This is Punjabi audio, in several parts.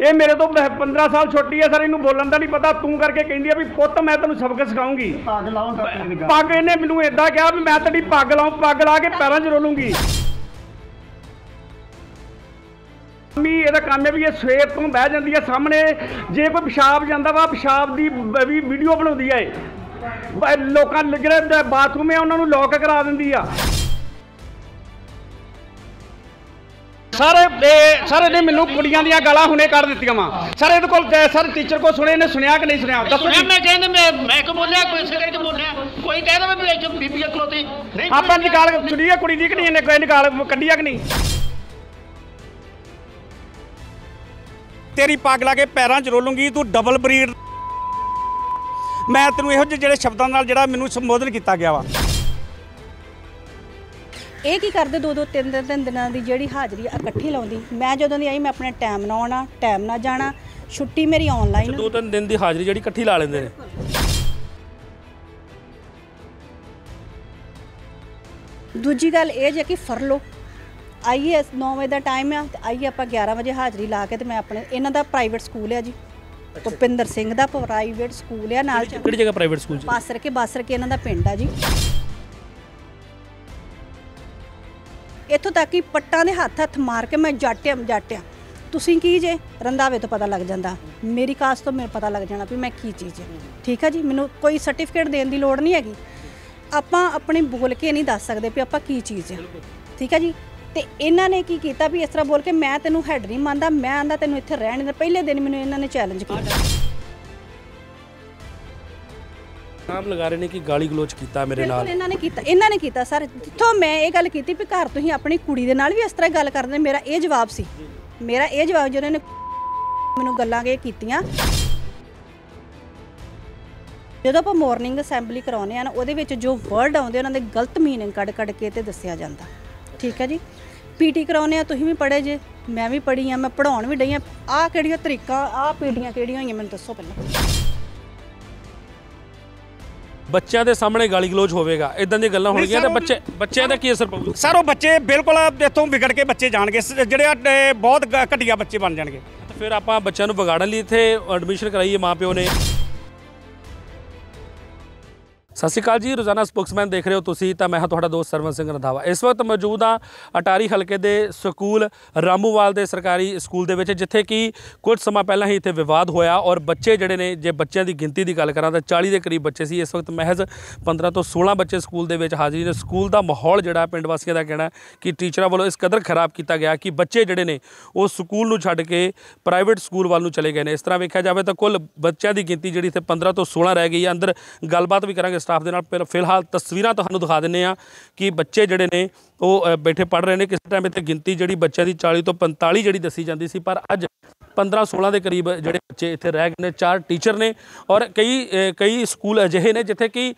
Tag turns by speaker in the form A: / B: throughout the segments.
A: ਇਹ ਮੇਰੇ ਤੋਂ 15 ਸਾਲ ਛੋਟੀ ਆ ਸਰ ਇਹਨੂੰ ਬੋਲਣ ਦਾ ਨਹੀਂ ਪਤਾ ਤੂੰ ਕਰਕੇ ਕਹਿੰਦੀ ਆ ਵੀ ਪੁੱਤ ਮੈਂ ਤੈਨੂੰ ਸਬਕ ਸਿਖਾਉਂਗੀ ਪੱਗ ਲਾਉਂ ਤਾਂ ਪੱਗ ਇਹਨੇ ਮੈਨੂੰ ਇਦਾਂ ਕਿਹਾ ਵੀ ਮੈਂ ਤੇਰੀ ਪੱਗ ਲਾਉਂ ਪੱਗ ਲਾ ਕੇ ਪੈਰਾਂ 'ਚ ਰੋਲੂੰਗੀ ਮੰਮੀ ਇਹਦਾ ਕੰਮ ਹੈ ਵੀ ਇਹ ਸਵੇਰ ਤੋਂ ਬਹਿ ਜਾਂਦੀ ਆ ਸਾਹਮਣੇ ਜੇ ਕੋਈ ਪਿਸ਼ਾਬ ਜਾਂਦਾ ਵਾ ਪਿਸ਼ਾਬ ਦੀ ਵੀ ਵੀਡੀਓ ਬਣਾਉਂਦੀ ਆ ਇਹ। ਲੋਕਾਂ ਲੋਕਾਂ ਰਹੇ ਬਾਥਰੂਮ ਹੈ ਉਹਨਾਂ ਨੂੰ ਲੋਕ ਕਰਾ ਦਿੰਦੀ ਆ ਸਰ ਇਹ ਸਰ ਨੇ ਮੈਨੂੰ ਕੁੜੀਆਂ ਦੀਆਂ ਗਾਲਾਂ ਹੁਣੇ ਕੱਢ ਦਿੱਤੀਆਂ ਵਾ ਸਰ ਇਹਦੇ ਕੋਲ ਤੇ- ਸਰ ਟੀਚਰ ਕੋ ਸੁਣੇ ਨੇ ਸੁਣਿਆ ਕਿ ਨਹੀਂ ਸੁਣਿਆ ਦੱਸੋ ਜੀ। ਮੈਂ ਕਹਿੰਦੇ ਮੈਂ ਮੈਂ ਕੋ ਬੋਲਿਆ ਕੋਈ ਸਿਰੇ ਤੇ ਬੋਲਿਆ ਕੋਈ ਕਹਿ ਮੈਂ ਮੇਰੇ ਚ ਬੀਬੀ ਖਲੋਤੀ ਨਹੀਂ ਆਪਾਂ ਦੀ ਗਾਲ ਸੁਣੀ ਹੈ ਕੁੜੀ ਦੀ ਕਿ ਨਹੀਂ ਇਹਨੇ ਕੋਈ ਨਿਕਾਲ ਕੱਢਿਆ ਕਿ ਨਹੀਂ ਤੇਰੀ ਪਾਗਲਾ ਲਾ ਕੇ ਪੈਰਾਂ 'ਚ ਰੋਲੂੰਗੀ ਤੂੰ ਡਬਲ ਬਰੀਡ ਮੈਂ ਤੈਨੂੰ ਇਹੋ ਜਿਹੇ ਜਿਹੜੇ ਸ਼ਬਦਾਂ ਨਾਲ ਜਿਹੜਾ ਮੈਨੂੰ ਸੰਬੋਧਨ ਕੀਤਾ ਗਿਆ ਵਾ
B: ਇਹ ਕੀ ਕਰਦੇ ਦੋ ਦੋ ਤਿੰਨ ਤਿੰਨ ਦਿਨਾਂ ਦੀ ਜਿਹੜੀ ਹਾਜ਼ਰੀ ਆ ਇਕੱਠੀ ਲਾਉਂਦੀ ਮੈਂ ਜਦੋਂ ਦੀ ਆਈ ਮੈਂ ਆਪਣੇ ਟਾਈਮ ਨਾਲ ਆਉਣਾ ਟਾਈਮ ਨਾਲ ਜਾਣਾ ਛੁੱਟੀ ਮੇਰੀ ਆਨਲਾਈਨ ਦੋ
C: ਤਿੰਨ ਦਿਨ ਦੀ ਹਾਜ਼ਰੀ ਜਿਹੜੀ ਇਕੱਠੀ ਲਾ ਲੈਂਦੇ ਨੇ
B: ਦੂਜੀ ਗੱਲ ਇਹ ਜੇ ਕਿ ਫਰਲੋ ਆਈਐਸ 9 ਵਜੇ ਦਾ ਟਾਈਮ ਆ ਤੇ ਆਈਏ ਆਪਾਂ 11 ਵਜੇ ਹਾਜ਼ਰੀ ਲਾ ਕੇ ਤੇ ਮੈਂ ਆਪਣੇ ਇਹਨਾਂ ਦਾ ਪ੍ਰਾਈਵੇਟ ਸਕੂਲ ਆ ਜੀ ਭੁਪਿੰਦਰ ਸਿੰਘ ਦਾ ਪ੍ਰਾਈਵੇਟ ਸਕੂਲ ਆ ਨਾਲ ਕਿਹੜੀ ਜਗ੍ਹਾ ਪ੍ਰਾਈਵੇਟ ਸਕੂਲ ਜੀ ਬਾਸਰ ਕੇ ਬਾਸਰ ਕੇ ਇਹਨਾਂ ਦਾ ਪਿੰਡ ਆ ਜੀ ਇੱਥੋਂ ਤੱਕ ਕਿ ਪੱਟਾਂ ਦੇ ਹੱਥ ਹੱਥ ਮਾਰ ਕੇ ਮੈਂ ਜਾਟਿਆ ਜਾਟਿਆ ਤੁਸੀਂ ਕੀ ਜੇ ਰੰਦਾਵੇ ਤੋਂ ਪਤਾ ਲੱਗ ਜਾਂਦਾ ਮੇਰੀ ਕਾਸ ਤੋਂ ਮੈਨੂੰ ਪਤਾ ਲੱਗ ਜਾਣਾ ਵੀ ਮੈਂ ਕੀ ਚੀਜ਼ ਹੈ ਠੀਕ ਹੈ ਜੀ ਮੈਨੂੰ ਕੋਈ ਸਰਟੀਫਿਕੇਟ ਦੇਣ ਦੀ ਲੋੜ ਨਹੀਂ ਹੈਗੀ ਆਪਾਂ ਆਪਣੇ ਬੋਲ ਕੇ ਨਹੀਂ ਦੱਸ ਸਕਦੇ ਵੀ ਆਪਾਂ ਕੀ ਚੀਜ਼ ਹੈ ਠੀਕ ਹੈ ਜੀ ਤੇ ਇਹਨਾਂ ਨੇ ਕੀ ਕੀਤਾ ਵੀ ਇਸ ਤਰ੍ਹਾਂ ਬੋਲ ਕੇ ਮੈਂ ਤੈਨੂੰ ਹੈਡ ਨਹੀਂ ਮੰਨਦਾ ਮੈਂ ਆਂਦਾ ਤੈਨੂੰ ਇੱਥੇ ਰਹਿਣ ਦੇ ਪਹਿਲੇ ਦਿਨ ਮੈਨੂੰ ਇਹਨਾਂ ਨੇ ਚੈਲੰਜ ਕੀਤਾ
C: ਇਲਜ਼ਾਮ ਲਗਾ ਰਹੇ ਨੇ ਕਿ ਗਾਲੀ ਗਲੋਚ ਕੀਤਾ ਮੇਰੇ ਨਾਲ ਇਹਨਾਂ
B: ਨੇ ਕੀਤਾ ਇਹਨਾਂ ਨੇ ਕੀਤਾ ਸਰ ਜਿੱਥੋਂ ਮੈਂ ਇਹ ਗੱਲ ਕੀਤੀ ਵੀ ਘਰ ਤੁਸੀਂ ਆਪਣੀ ਕੁੜੀ ਦੇ ਨਾਲ ਵੀ ਇਸ ਤਰ੍ਹਾਂ ਗੱਲ ਕਰਦੇ ਮੇਰਾ ਇਹ ਜਵਾਬ ਸੀ ਮੇਰਾ ਇਹ ਜਵਾਬ ਜਿਹੜੇ ਨੇ ਮੈਨੂੰ ਗੱਲਾਂ ਕੇ ਕੀਤੀਆਂ ਜਦੋਂ ਆਪਾਂ ਮਾਰਨਿੰਗ ਅਸੈਂਬਲੀ ਕਰਾਉਨੇ ਆ ਨਾ ਉਹਦੇ ਵਿੱਚ ਜੋ ਵਰਡ ਆਉਂਦੇ ਉਹਨਾਂ ਦੇ ਗਲਤ ਮੀਨਿੰਗ ਕੱਢ ਕੱਢ ਕੇ ਤੇ ਦੱਸਿਆ ਜਾਂਦਾ ਠੀਕ ਹੈ ਜੀ ਪੀਟੀ ਕਰਾਉਨੇ ਆ ਤੁਸੀਂ ਵੀ ਪੜ੍ਹੇ ਜੇ ਮੈਂ ਵੀ ਪੜ੍ਹੀ ਆ ਮੈਂ ਪੜਾਉਣ ਵੀ ਡਈ ਆ ਆ ਕਿਹੜੀਆਂ ਤਰੀਕਾ ਆ ਪੀਟੀਆਂ ਕਿਹੜੀਆਂ ਹੋਈਆਂ ਮੈਨੂੰ ਦੱਸੋ ਪਹਿਲਾਂ
C: ਬੱਚਿਆਂ ਦੇ ਸਾਹਮਣੇ ਗਾਲੀ ਗਲੋਚ ਹੋਵੇਗਾ ਇਦਾਂ ਦੀਆਂ ਗੱਲਾਂ ਹੋਣਗੀਆਂ ਤੇ ਬੱਚੇ ਬੱਚਿਆਂ ਦਾ ਕੀ ਅਸਰ ਪਊਗਾ
A: ਸਰ ਉਹ ਬੱਚੇ ਬਿਲਕੁਲ ਇਥੋਂ ਵਿਗੜ ਕੇ ਬੱਚੇ ਜਾਣਗੇ ਜਿਹੜੇ ਬਹੁਤ ਘਟੀਆ ਬੱਚੇ ਬਣ ਜਾਣਗੇ
C: ਫਿਰ ਆਪਾਂ ਬੱਚਿਆਂ ਨੂੰ ਵਿਗਾੜਨ ਲਈ ਇੱਥੇ ਐਡਮਿਸ਼ਨ ਕਰਾਈਏ ਮਾਪਿਓ ਨੇ ਸਤਿ ਸ਼੍ਰੀ ਅਕਾਲ ਜੀ ਰੋਜ਼ਾਨਾ ਸਪੋਕਸਮੈਨ ਦੇਖ ਰਹੇ ਹੋ ਤੁਸੀਂ ਤਾਂ ਮੈਂ ਹਾਂ ਤੁਹਾਡਾ ਦੋਸਤ ਸਰਵਨ ਸਿੰਘ ਰਧਾਵਾ ਇਸ ਵਕਤ ਮੌਜੂਦ ਹਾਂ ਅਟਾਰੀ ਹਲਕੇ ਦੇ ਸਕੂਲ ਰਾਮੂਵਾਲ ਦੇ ਸਰਕਾਰੀ ਸਕੂਲ ਦੇ ਵਿੱਚ ਜਿੱਥੇ ਕਿ ਕੁਝ ਸਮਾਂ ਪਹਿਲਾਂ ਹੀ ਇੱਥੇ ਵਿਵਾਦ ਹੋਇਆ ਔਰ ਬੱਚੇ ਜਿਹੜੇ ਨੇ ਜੇ ਬੱਚਿਆਂ ਦੀ ਗਿਣਤੀ ਦੀ ਗੱਲ ਕਰਾਂ ਤਾਂ 40 ਦੇ ਕਰੀਬ ਬੱਚੇ ਸੀ ਇਸ ਵਕਤ ਮਹਿਜ਼ 15 ਤੋਂ 16 ਬੱਚੇ ਸਕੂਲ ਦੇ ਵਿੱਚ ਹਾਜ਼ਰੀ ਨੇ ਸਕੂਲ ਦਾ ਮਾਹੌਲ ਜਿਹੜਾ ਪਿੰਡ ਵਾਸੀਆਂ ਦਾ ਕਹਿਣਾ ਕਿ ਟੀਚਰਾਂ ਵੱਲੋਂ ਇਸ ਕਦਰ ਖਰਾਬ ਕੀਤਾ ਗਿਆ ਕਿ ਬੱਚੇ ਜਿਹੜੇ ਨੇ ਉਹ ਸਕੂਲ ਨੂੰ ਛੱਡ ਕੇ ਪ੍ਰਾਈਵੇਟ ਸਕੂਲ ਵੱਲ ਨੂੰ ਚਲੇ ਗਏ ਨੇ ਇਸ ਤਰ੍ਹਾਂ ਵੇਖਿਆ ਜਾਵੇ ਤਾਂ ਕੁੱਲ ਬੱਚਿਆਂ ਦੀ ਗਿਣਤੀ ਜਿਹੜੀ ਇੱਥੇ 15 ਤੋਂ 16 ਰਹਿ ਗਈ ਹੈ ਅੰਦਰ ਗੱਲਬਾਤ ਵੀ ਕਰਾਂਗੇ ਸਟਾਫ ਦੇ ਨਾਲ ਫਿਲਹਾਲ ਤਸਵੀਰਾਂ ਤੁਹਾਨੂੰ ਦਿਖਾ ਦਿੰਨੇ ਆ ਕਿ ਬੱਚੇ ਜਿਹੜੇ ਨੇ ਉਹ ਬੈਠੇ ਪੜ ਰਹੇ ਨੇ ਕਿਸੇ ਟਾਈਮ ਇੱਥੇ ਗਿਣਤੀ ਜਿਹੜੀ ਬੱਚਿਆਂ ਦੀ 40 ਤੋਂ 45 ਜਿਹੜੀ ਦੱਸੀ ਜਾਂਦੀ ਸੀ ਪਰ ਅੱਜ 15 16 ਦੇ ਕਰੀਬ ਜਿਹੜੇ ਬੱਚੇ ਇੱਥੇ ਰਹਿ ਗਏ ਨੇ ਚਾਰ ਟੀਚਰ ਨੇ ਔਰ ਕਈ ਕਈ ਸਕੂਲ ਅਜਿਹੇ ਨੇ ਜਿੱਥੇ ਕਿ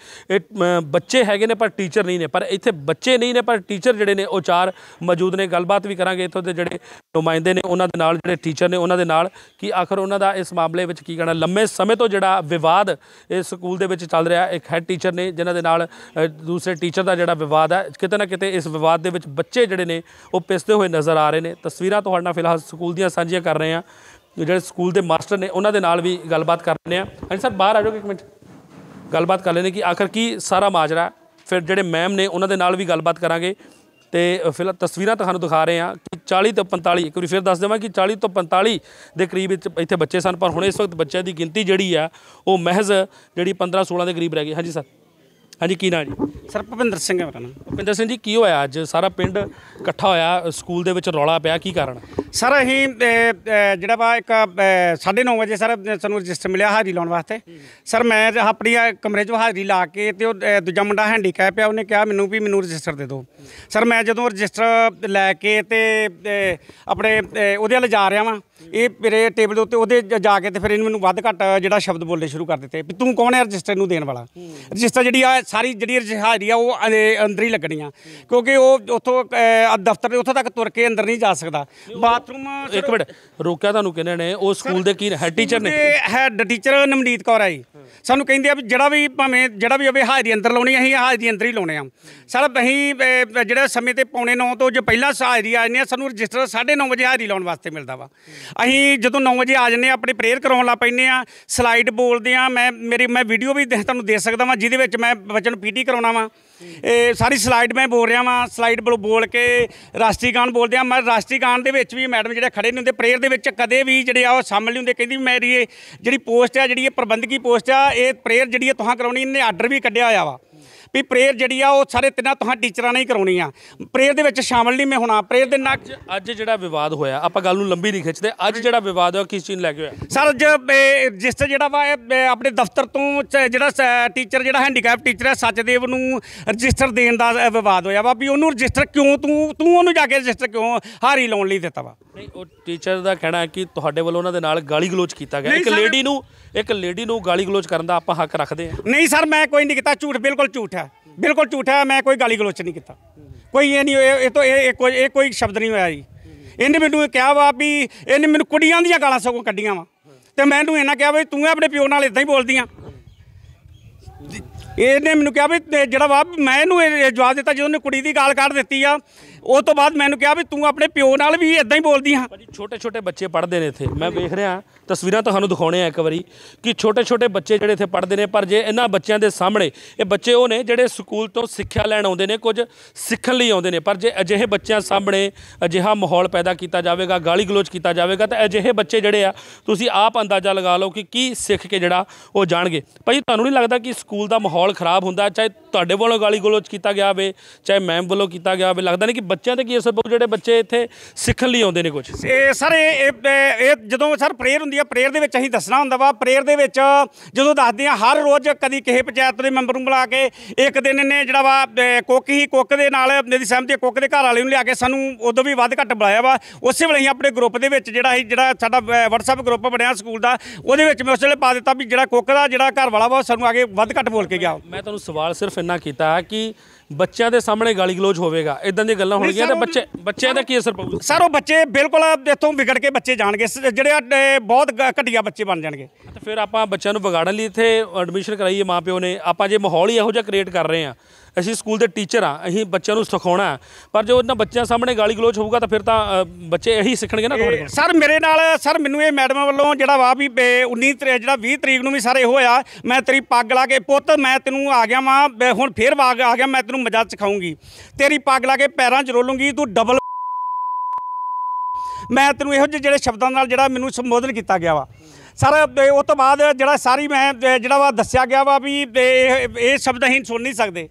C: ਬੱਚੇ ਹੈਗੇ ਨੇ ਪਰ ਟੀਚਰ ਨਹੀਂ ਨੇ ਪਰ ਇੱਥੇ ਬੱਚੇ ਨਹੀਂ ਨੇ ਪਰ ਟੀਚਰ ਜਿਹੜੇ ਨੇ ਉਹ ਚਾਰ ਮੌਜੂਦ ਨੇ ਗੱਲਬਾਤ ਵੀ ਕਰਾਂਗੇ ਇੱਥੋਂ ਦੇ ਜਿਹੜੇ ਨੁਮਾਇੰਦੇ ਨੇ ਉਹਨਾਂ ਦੇ ਨਾਲ ਜਿਹੜੇ ਟੀਚਰ ਨੇ ਉਹਨਾਂ ਦੇ ਨਾਲ ਕਿ ਆਖਰ ਉਹਨਾਂ ਦਾ ਇਸ ਮਾਮਲੇ ਵਿੱਚ ਕੀ ਕਹਿਣਾ ਲੰਮੇ ਸਮੇਂ ਤੋਂ ਜਿਹੜਾ ਵਿਵਾਦ ਇਸ ਸਕੂਲ ਦੇ ਵਿੱਚ ਚੱਲ ਰਿਹਾ ਇੱਕ ਹੈਡ ਟੀਚਰ ਨੇ ਜਿਨ੍ਹਾਂ ਦੇ ਨਾਲ ਦੂਸਰੇ ਟੀਚਰ ਦਾ ਜਿਹੜਾ ਵਿਵਾਦ ਹੈ ਕਿਤੇ ਨਾ ਕਿਤੇ ਇਸ ਵਿਵਾਦ ਦੇ ਵਿੱਚ ਬੱਚੇ ਜਿਹੜੇ ਨੇ ਉਹ ਪਿਸਦੇ ਹੋਏ ਨਜ਼ਰ ਆ ਰਹੇ ਨੇ ਤਸਵੀਰਾਂ ਤੁਹਾਡੇ ਨਾਲ ਫਿਲਹਾਲ ਸਕੂਲ ਦੀਆਂ ਸਾਂਝੀਆਂ ਕਰ ਰਹੇ ਹਾਂ ਜਿਹੜੇ ਸਕੂਲ ਦੇ ਮਾਸਟਰ ਨੇ ਉਹਨਾਂ ਦੇ ਨਾਲ ਵੀ ਗੱਲਬਾਤ ਕਰ ਲੈਂਦੇ ਆ ਹਾਂਜੀ ਸਰ ਬਾਹਰ ਆ ਜਾਓ ਇੱਕ ਮਿੰਟ ਗੱਲਬਾਤ ਕਰ ਲੈਂਦੇ ਕਿ ਆਖਰ ਕੀ ਸਾਰਾ ਮਾਜਰਾ ਫਿਰ ਜਿਹੜੇ ਮੈਮ ਨੇ ਉਹਨਾਂ ਦੇ ਨਾਲ ਵੀ ਗੱਲਬਾਤ ਕਰਾਂਗੇ ਤੇ ਫਿਲਹਾਲ ਤਸਵੀਰਾਂ ਤੁਹਾਨੂੰ ਦਿਖਾ ਰਹੇ ਆ ਕਿ 40 ਤੋਂ 45 ਇੱਕ ਵਾਰੀ ਫਿਰ ਦੱਸ ਦੇਵਾਂ ਕਿ 40 ਤੋਂ 45 ਦੇ ਕਰੀਬ ਇੱਥੇ ਬੱਚੇ ਸਨ ਪਰ ਹੁਣ ਇਸ ਵਕਤ ਬੱਚਿਆਂ ਦੀ ਗਿਣਤੀ ਜਿਹੜੀ ਆ ਉਹ ਮਹਿਜ਼ ਜਿਹੜੀ 15 16 ਦੇ ਕਰੀਬ ਰਹਿ ਗਈ
A: ਹਾਂਜੀ ਸਰ ਹਾਂਜੀ ਕੀ ਨਾਂ ਜੀ ਸਰ ਭਵਿੰਦਰ ਸਿੰਘ ਹੈ ਮੇਰਾ ਨਾਮ
C: ਭਵਿੰਦਰ ਸਿੰਘ ਜੀ ਕੀ ਹੋਇਆ ਅੱਜ ਸਾਰਾ ਪਿੰਡ ਇਕੱਠਾ ਹੋਇਆ ਸਕੂਲ ਦੇ ਵਿੱਚ ਰੌਲਾ ਪਿਆ ਕੀ ਕਾਰਨ
A: ਸਰ ਅਸੀਂ ਜਿਹੜਾ ਵਾ ਇੱਕ 9:30 ਵਜੇ ਸਰ ਸਾਨੂੰ ਰਜਿਸਟਰ ਮਿਲਿਆ ਹਾਜ਼ਰੀ ਲਾਉਣ ਵਾਸਤੇ ਸਰ ਮੈਂ ਤੇ ਆਪਣੀ ਕਮਰੇ 'ਚ ਹਾਜ਼ਰੀ ਲਾ ਕੇ ਤੇ ਉਹ ਦੂਜਾ ਮੁੰਡਾ ਹੈਂਡੀਕੈਪ ਆ ਉਹਨੇ ਕਿਹਾ ਮੈਨੂੰ ਵੀ ਮੈਨੂੰ ਰਜਿਸਟਰ ਦੇ ਦਿਓ ਸਰ ਮੈਂ ਜਦੋਂ ਰਜਿਸਟਰ ਲੈ ਕੇ ਤੇ ਆਪਣੇ ਉਹਦੇ ਵੱਲ ਜਾ ਰਿਹਾ ਵਾਂ ਇਹ ਮੇਰੇ ਟੇਬਲ ਦੇ ਉੱਤੇ ਉਹਦੇ ਜਾ ਕੇ ਤੇ ਫਿਰ ਇਹਨੂੰ ਮੈਨੂੰ ਵੱਧ ਘੱਟ ਜਿਹੜਾ ਸ਼ਬਦ ਬੋਲੇ ਸ਼ੁਰੂ ਕਰ ਦਿੱਤੇ ਵੀ ਤੂੰ ਕੌਣ ਹੈ ਰਜਿਸਟਰ ਨੂੰ ਦੇਣ ਵਾਲਾ ਰਜਿਸਟਰ ਜਿਹੜੀ ਆ ਸਾਰੀ ਜਿਹੜੀ ਰਿਹਾਇਰੀ ਆ ਉਹ ਅੰਦਰ ਹੀ ਲੱਗਣੀ ਆ ਕਿਉਂਕਿ ਉਹ ਉੱਥੋਂ ਦਫ਼ਤਰ ਦੇ ਉੱਥੋਂ ਤੱਕ ਤੁਰ ਕੇ ਅੰਦਰ ਨਹੀਂ ਜਾ ਸਕਦਾ ਬਾਥਰੂਮ ਇੱਕ ਮਿੰਟ ਰੋਕਿਆ ਤੁਹਾਨੂੰ ਕਿਹਨੇ ਨੇ ਉਹ ਸਕੂਲ ਦੇ ਕੀ ਹੈੱਡ ਟੀਚਰ ਨੇ ਹੈਡ ਟੀਚਰ ਨਮਨੀਤ ਕੌਰ ਆਈ ਸਾਨੂੰ ਕਹਿੰਦੇ ਆ ਵੀ ਜਿਹੜਾ ਵੀ ਭਾਵੇਂ ਜਿਹੜਾ ਵੀ ਹੋਵੇ ਹਾਜ਼ਰੀ ਅੰਦਰ ਲਾਉਣੀ ਅਸੀਂ ਹਾਜ਼ਰੀ ਅੰਦਰ ਹੀ ਲਾਉਣੇ ਆ ਸਰ ਅਸੀਂ ਜਿਹੜਾ ਸਮੇਂ ਤੇ ਪੌਣੇ 9 ਤੋਂ ਜੋ ਪਹਿਲਾਂ ਹਾਜ਼ਰੀ ਆ ਜਾਂਦੇ ਆ ਸਾਨੂੰ ਰਜਿਸਟਰ 9:30 ਵਜੇ ਹਾਜ਼ਰੀ ਲਾਉਣ ਵਾਸਤੇ ਮਿਲਦਾ ਵਾ ਅਸੀਂ ਜਦੋਂ 9 ਵਜੇ ਆ ਜਾਂਦੇ ਆ ਆਪਣੀ ਪ੍ਰੇਅਰ ਕਰਾਉਣ ਲੱਗ ਪੈਂਦੇ ਆ ਸਲਾਈਡ ਬੋਲਦੇ ਆ ਮੈਂ ਮੇਰੀ ਮੈਂ ਵੀਡੀਓ ਵੀ ਤੁਹਾਨੂੰ ਦੇ ਸਕਦਾ ਵਾਂ ਜਿਹਦੇ ਵਿੱਚ ਮੈਂ ਬੱਚੇ ਨੂੰ ਪੀਟੀ ਕਰਾਉਣਾ ਵਾ ਇਹ ਸਾਰੀ ਸਲਾਈਡ ਮੈਂ ਬੋਲ ਰਿਹਾ ਵਾਂ ਸਲਾਈਡ ਬੋਲ ਕੇ ਰਾਸ਼ਟਰੀ ਗਾਨ ਬੋਲਦੇ ਆ ਮੈਂ ਰਾਸ਼ਟਰੀ ਗਾਨ ਦੇ ਵਿੱਚ ਵੀ ਮੈਡਮ ਜਿਹੜੇ ਖੜੇ ਨਹੀਂ ਹੁੰਦੇ ਪ੍ਰੇਅਰ ਦੇ ਵਿੱਚ ਕਦੇ ਵੀ ਜਿਹੜੇ ਆ ਉਹ ਸ਼ਾਮਲ ਨਹੀਂ ਹੁੰਦੇ ਕਹਿੰਦੀ ਮੈਰੀ ਜਿਹੜੀ ਪੋਸਟ ਆ ਜਿਹੜੀ ਇਹ ਪ੍ਰਬੰਧਕੀ ਪੋਸਟ ਆ ਇਹ ਪ੍ਰੇਅਰ ਜਿਹੜੀ ਆ ਤੁਹਾਂ ਕਰਾਉਣੀ ਇਹਨੇ ਆਰਡਰ ਵੀ ਕੱਢਿਆ ਹੋਇਆ ਵਾ ਵੀ ਪ੍ਰੇਅਰ ਜਿਹੜੀ ਆ ਉਹ ਸਾਰੇ ਤਿੰਨਾਂ ਤੁਹਾਂ ਟੀਚਰਾਂ ਨੇ ਹੀ ਕਰਾਉਣੀ ਆ ਪ੍ਰੇਅਰ ਦੇ ਵਿੱਚ ਸ਼ਾਮਲ ਨਹੀਂ ਮੈਂ ਹੋਣਾ ਪ੍ਰੇਅਰ ਦੇ ਨਾਲ
C: ਅੱਜ ਜਿਹੜਾ ਵਿਵਾਦ ਹੋਇਆ ਆਪਾਂ ਗੱਲ ਨੂੰ ਲੰਬੀ ਨਹੀਂ ਖਿੱਚਦੇ ਅੱਜ ਜਿਹੜਾ ਵਿਵਾਦ ਹੋਇਆ ਕਿਸ ਚੀਜ਼
A: ਲੈ ਕੇ ਹੋਇਆ ਸਰ ਅੱਜ ਜਿਸ ਤੇ ਜਿਹੜਾ ਵਾ ਆਪਣੇ ਦਫ਼ਤਰ ਤੋਂ ਜਿਹੜਾ ਟੀਚਰ ਜਿਹੜਾ ਹੈਂਡੀਕੈਪ ਟੀਚਰ ਹੈ ਸੱਚਦੇਵ ਨੂੰ ਰਜਿਸਟਰ ਦੇਣ ਦਾ ਵਿਵਾਦ ਹੋਇਆ ਵਾ ਵੀ ਉਹਨੂੰ ਰਜਿਸਟਰ ਕਿਉਂ ਤੂੰ ਤੂੰ ਉਹਨੂੰ ਜਾ ਕੇ ਰਜਿਸਟਰ ਕਿਉਂ ਹਾਰੀ ਲਾਉਣ ਲਈ ਦਿੱਤਾ ਵਾ ਨਹੀਂ ਉਹ
C: ਟੀਚਰ ਦਾ ਕਹਿਣਾ ਹੈ ਕਿ ਤੁਹਾਡੇ ਵੱਲੋਂ ਉਹਨਾਂ ਦੇ ਨਾਲ ਗਾਲੀ ਗਲੋਚ ਕੀਤਾ ਗਿਆ ਇੱਕ ਲੇਡੀ ਨੂੰ ਇੱਕ ਲੇਡੀ ਨੂੰ ਗਾਲੀ ਗਲੋਚ ਕਰਨ ਦਾ ਆਪਾਂ ਹੱਕ ਰੱਖਦੇ ਹਾਂ
A: ਨਹੀਂ ਸਰ ਮੈਂ ਕੋਈ ਨਹੀਂ ਕੀਤਾ ਝੂਠ ਬਿਲਕੁਲ ਝੂਠ ਹੈ ਬਿਲਕੁਲ ਝੂਠਾ ਮੈਂ ਕੋਈ ਗਾਲੀ ਗਲੋਚ ਨਹੀਂ ਕੀਤਾ ਕੋਈ ਇਹ ਨਹੀਂ ਇਹ ਤੋਂ ਇਹ ਕੋਈ ਇਹ ਕੋਈ ਸ਼ਬਦ ਨਹੀਂ ਹੋਇਆ ਜੀ ਇਹਨੇ ਮੈਨੂੰ ਕਿਹਾ ਵਾ ਵੀ ਇਹਨੇ ਮੈਨੂੰ ਕੁੜੀਆਂ ਦੀਆਂ ਗਾਲਾਂ ਸਗੋਂ ਕੱਢੀਆਂ ਵਾ ਤੇ ਮੈਂ ਇਹਨੂੰ ਇਹਨਾਂ ਕਿਹਾ ਵੀ ਤੂੰ ਆਪਣੇ ਪਿਓ ਨਾਲ ਇਦਾਂ ਹੀ ਬੋਲਦੀਆਂ ਇਹਨੇ ਮੈਨੂੰ ਕਿਹਾ ਵੀ ਜਿਹੜਾ ਵਾ ਮੈਂ ਇਹਨੂੰ ਇਹ ਜਵਾਬ ਦਿੱਤਾ ਜਦੋਂ ਨੇ ਕੁੜੀ ਦੀ ਗਾਲ ਕੱਢ ਦਿੱਤੀ ਆ ਉਸ ਤੋਂ ਬਾਅਦ ਮੈਨੂੰ ਕਿਹਾ ਵੀ ਤੂੰ ਆਪਣੇ ਪਿਓ ਨਾਲ ਵੀ ਇਦਾਂ ਹੀ ਬੋਲਦੀ ਆ
C: ਛੋਟੇ ਛੋਟੇ ਬੱਚੇ ਪੜ੍ਹਦੇ ਨੇ ਇੱਥੇ ਮੈਂ ਵੇਖ ਰਿਹਾ ਤਸਵੀਰਾਂ ਤੁਹਾਨੂੰ ਦਿਖਾਉਣੇ ਆ ਇੱਕ ਵਾਰੀ ਕਿ ਛੋਟੇ-ਛੋਟੇ ਬੱਚੇ ਜਿਹੜੇ ਇੱਥੇ ਪੜ੍ਹਦੇ ਨੇ ਪਰ ਜੇ ਇਹਨਾਂ ਬੱਚਿਆਂ ਦੇ ਸਾਹਮਣੇ ਇਹ ਬੱਚੇ ਉਹ ਨੇ ਜਿਹੜੇ ਸਕੂਲ ਤੋਂ ਸਿੱਖਿਆ ਲੈਣ ਆਉਂਦੇ ਨੇ ਕੁਝ ਸਿੱਖਣ ਲਈ ਆਉਂਦੇ ਨੇ ਪਰ ਜੇ ਅਜਿਹੇ ਬੱਚਿਆਂ ਸਾਹਮਣੇ ਅਜਿਹਾ ਮਾਹੌਲ ਪੈਦਾ ਕੀਤਾ ਜਾਵੇਗਾ ਗਾਲੀ ਗਲੋਚ ਕੀਤਾ ਜਾਵੇਗਾ ਤਾਂ ਅਜਿਹੇ ਬੱਚੇ ਜਿਹੜੇ ਆ ਤੁਸੀਂ ਆਪ ਅੰਦਾਜ਼ਾ ਲਗਾ ਲਓ ਕਿ ਕੀ ਸਿੱਖ ਕੇ ਜਿਹੜਾ ਉਹ ਜਾਣਗੇ ਭਾਈ ਤੁਹਾਨੂੰ ਨਹੀਂ ਲੱਗਦਾ ਕਿ ਸਕੂਲ ਦਾ ਮਾਹੌਲ ਖਰਾਬ ਹੁੰਦਾ ਚਾਹੇ ਤੁਹਾਡੇ ਵੱਲੋਂ ਗਾਲੀ ਗਲੋਚ ਕੀਤਾ ਗਿਆ ਹੋਵੇ ਚਾਹੇ ਮੈਮ ਵੱਲੋਂ ਕੀਤਾ ਗਿਆ ਹੋਵੇ ਲੱਗਦਾ ਨਹੀਂ ਕਿ ਬੱਚਿਆਂ ਤੇ ਕੀ ਅਸਰ ਪਊ ਜਿਹੜੇ ਬੱਚੇ ਇੱਥੇ ਸਿੱਖਣ ਲਈ ਆਉਂਦੇ ਨੇ ਕੁਝ
A: ਇਹ ਸਰ ਇਹ ਜਦੋਂ ਸਰ ਪ੍ਰੇਅਰ ਹੁੰਦੀ ਹੁੰਦੀ ਆ ਪ੍ਰੇਅਰ ਦੇ ਵਿੱਚ ਅਸੀਂ ਦੱਸਣਾ ਹੁੰਦਾ ਵਾ ਪ੍ਰੇਅਰ ਦੇ ਵਿੱਚ ਜਦੋਂ ਦੱਸਦੇ ਆ ਹਰ ਰੋਜ਼ ਕਦੀ ਕਿਸੇ ਪੰਚਾਇਤ ਦੇ ਮੈਂਬਰ ਨੂੰ ਬੁਲਾ ਕੇ ਇੱਕ ਦਿਨ ਨੇ ਜਿਹੜਾ ਵਾ ਕੁੱਕ ਹੀ ਕੁੱਕ ਦੇ ਨਾਲ ਮੇਰੀ ਸਹਿਮਤੀ ਕੁੱਕ ਦੇ ਘਰ ਵਾਲੇ ਨੂੰ ਲਿਆ ਕੇ ਸਾਨੂੰ ਉਦੋਂ ਵੀ ਵੱਧ ਘੱਟ ਬੁਲਾਇਆ ਵਾ ਉਸੇ ਵੇਲੇ ਹੀ ਆਪਣੇ ਗਰੁੱਪ ਦੇ ਵਿੱਚ ਜਿਹੜਾ ਅਸੀਂ ਜਿਹੜਾ ਸਾਡਾ WhatsApp ਗਰੁੱਪ ਬਣਿਆ ਸਕੂਲ ਦਾ ਉਹਦੇ ਵਿੱਚ ਮੈਂ ਉਸ ਵੇਲੇ ਪਾ ਦਿੱਤਾ ਵੀ ਜਿਹੜਾ ਕੁੱਕ ਦਾ ਜਿਹੜਾ ਘਰ ਵਾਲਾ ਵਾ ਸਾਨੂੰ ਆਗੇ ਵੱਧ ਘੱਟ ਬੋਲ ਕੇ ਗਿਆ
C: ਮੈਂ ਤੁਹਾਨੂੰ ਸਵਾਲ ਸਿਰਫ ਇੰਨਾ ਕੀਤਾ ਕਿ ਬੱਚਿਆਂ ਦੇ ਸਾਹਮਣੇ ਗਾਲੀ ਗਲੋਚ ਹੋਵੇਗਾ ਇਦਾਂ ਦੀਆਂ ਗੱਲਾਂ ਹੋਣਗੀਆਂ ਤੇ ਬੱਚੇ ਬੱਚਿਆਂ ਦਾ ਕੀ ਅਸਰ ਪਊਗਾ
A: ਸਰ ਉਹ ਬੱਚੇ ਬਿਲਕੁਲ ਇੱਥੋਂ ਵਿਗੜ ਕੇ ਬੱਚੇ ਜਾਣਗੇ ਜਿਹੜੇ ਬਹੁਤ ਬਹੁਤ ਘਟੀਆ ਬੱਚੇ ਬਣ ਜਾਣਗੇ
C: ਤੇ ਫਿਰ ਆਪਾਂ ਬੱਚਿਆਂ ਨੂੰ ਵਿਗਾੜਨ ਲਈ ਇੱਥੇ ਐਡਮਿਸ਼ਨ ਕਰਾਈਏ ਮਾਪਿਓ ਨੇ ਆਪਾਂ ਜੇ ਮਾਹੌਲ ਹੀ ਇਹੋ ਜਿਹਾ ਕ੍ਰੀਏਟ ਕਰ ਰਹੇ ਆ ਅਸੀਂ ਸਕੂਲ ਦੇ ਟੀਚਰ ਆ ਅਸੀਂ ਬੱਚਿਆਂ ਨੂੰ ਸਿਖਾਉਣਾ ਪਰ ਜੋ ਇਹਨਾਂ ਬੱਚਿਆਂ ਸਾਹਮਣੇ ਗਾਲੀ ਗਲੋਚ ਹੋਊਗਾ ਤਾਂ ਫਿਰ ਤਾਂ ਬੱਚੇ ਇਹੀ ਸਿੱਖਣਗੇ ਨਾ ਤੁਹਾਡੇ ਕੋਲ
A: ਸਰ ਮੇਰੇ ਨਾਲ ਸਰ ਮੈਨੂੰ ਇਹ ਮੈਡਮਾਂ ਵੱਲੋਂ ਜਿਹੜਾ ਵਾ ਵੀ 19 ਤਰੀਕ ਜਿਹੜਾ 20 ਤਰੀਕ ਨੂੰ ਵੀ ਸਰ ਇਹੋ ਆ ਮੈਂ ਤੇਰੀ ਪੱਗ ਲਾ ਕੇ ਪੁੱਤ ਮੈਂ ਤੈਨੂੰ ਆ ਗਿਆ ਮਾਂ ਹੁਣ ਫੇਰ ਆ ਗਿਆ ਮੈਂ ਤੈਨੂੰ ਮਜ਼ਾ ਸਿਖਾਉਂਗੀ ਤੇਰੀ ਪੱਗ ਲਾ ਕੇ ਪੈਰਾਂ 'ਚ ਰੋਲੂੰਗੀ ਤੂੰ ਡਬਲ ਮੈਂ ਤੈਨੂੰ ਇਹੋ ਜਿਹੇ ਜਿਹੜੇ ਸ਼ਬਦਾਂ ਨਾਲ ਜਿਹੜਾ ਮੈਨੂੰ ਸੰਬੋਧਨ ਕੀਤਾ ਗਿਆ ਵਾ ਸਰ ਉਹ ਤੋਂ ਬਾਅਦ ਜਿਹੜਾ ਸਾਰੀ ਮੈਂ ਜਿਹੜਾ ਵਾ ਦੱਸਿਆ ਗਿਆ ਵਾ ਵੀ ਇਹ ਇਹ ਸ਼ਬਦ ਅਸੀਂ ਸੁਣ ਨਹੀਂ ਸਕਦੇ